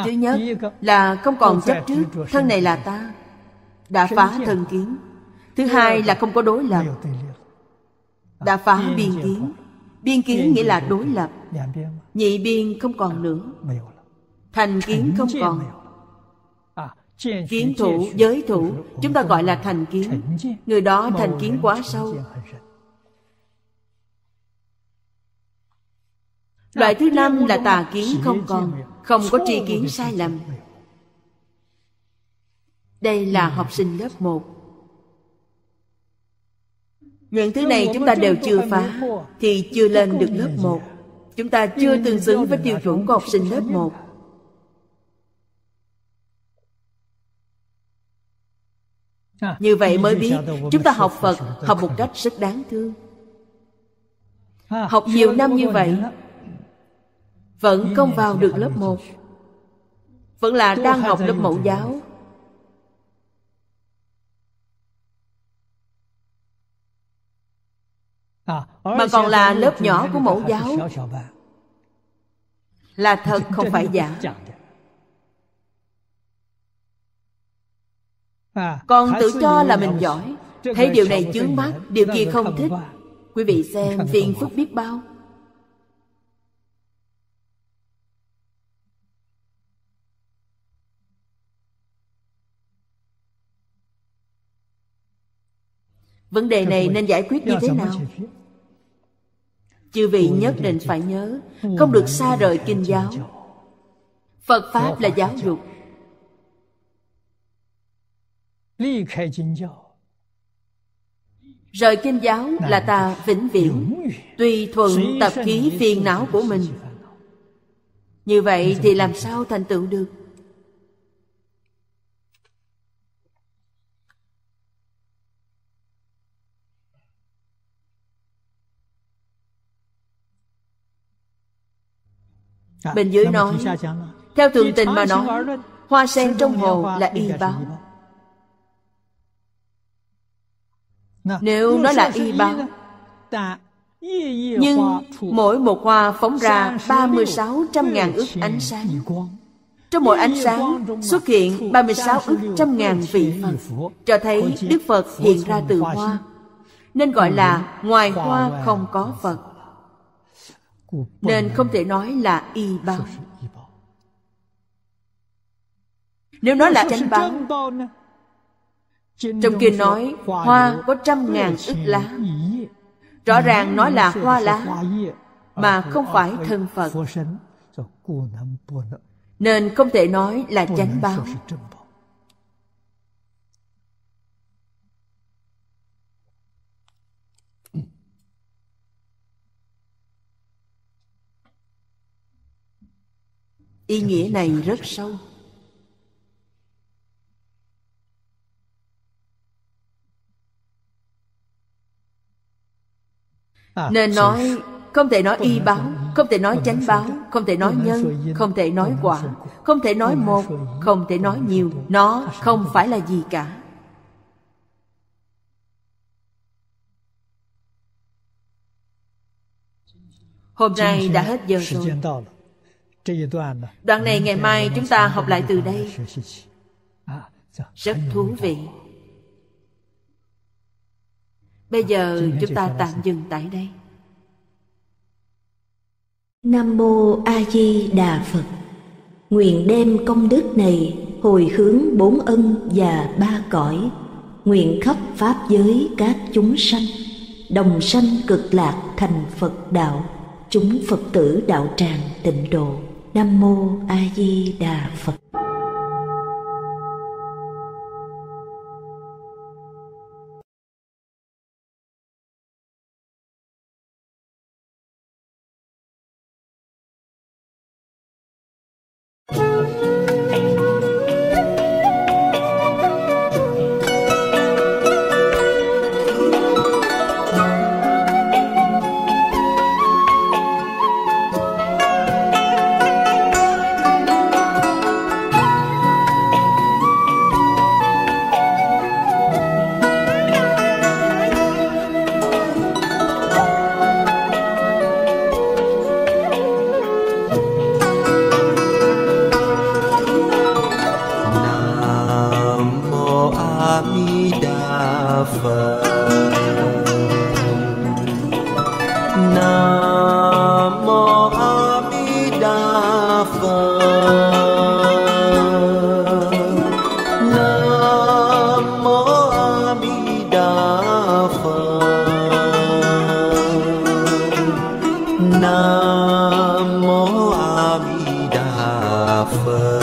Thứ nhất là không còn chấp trước Thân này là ta Đã phá thân kiến Thứ hai là không có đối lập Đã phá biên kiến Biên kiến nghĩa là đối lập Nhị biên không còn nữa Thành kiến không còn kiến thủ giới thủ chúng ta gọi là thành kiến người đó thành kiến quá sâu loại thứ năm là tà kiến không còn không có tri kiến sai lầm đây là học sinh lớp 1 Những thứ này chúng ta đều chưa phá Thì chưa lên được lớp 1 Chúng ta chưa tương xứng với tiêu chuẩn của học sinh lớp 1 À, như vậy mới biết chúng ta học phật học một cách rất đáng thương à, học nhiều năm như vậy vẫn không vào được lớp một vẫn là đang học lớp mẫu giáo à, mà còn là lớp nhỏ của mẫu giáo là thật không phải giả À, còn tự cho là mình giỏi thấy điều này chướng mắt điều kia không thích quý vị xem phiền phức biết bao vấn đề này nên giải quyết như thế nào chư vị nhất định phải nhớ không được xa rời kinh giáo phật pháp là giáo dục Rời kinh giáo là ta vĩnh viễn Tùy thuận tập khí phiền não của mình Như vậy thì làm sao thành tựu được à, Bên dưới nói Theo thường tình mà nói Hoa sen trong hồ là y báo Nếu nó là y bao Nhưng mỗi một hoa phóng ra 36 trăm ngàn ức ánh sáng Trong mỗi ánh sáng xuất hiện 36 ức trăm ngàn vị Phật Cho thấy Đức Phật hiện ra từ hoa Nên gọi là ngoài hoa không có Phật Nên không thể nói là y bao Nếu nói là chánh báo trong kinh nói hoa có trăm ngàn ức lá Rõ ràng nói là hoa lá Mà ờ, không ờ, phải ờ, thân Phật Nên không thể nói là chánh báo Ý nghĩa này rất sâu À, nên nói không thể nói y báo không thể nói chánh báo không thể nói nhân không thể nói quả không thể nói một không thể nói nhiều nó không phải là gì cả hôm nay đã hết giờ rồi đoạn này ngày mai chúng ta học lại từ đây à, dạ, rất thú vị Bây giờ chúng ta tạm dừng tại đây. Nam Mô A Di Đà Phật Nguyện đem công đức này hồi hướng bốn ân và ba cõi Nguyện khắp pháp giới các chúng sanh Đồng sanh cực lạc thành Phật đạo Chúng Phật tử đạo tràng tịnh độ Nam Mô A Di Đà Phật But.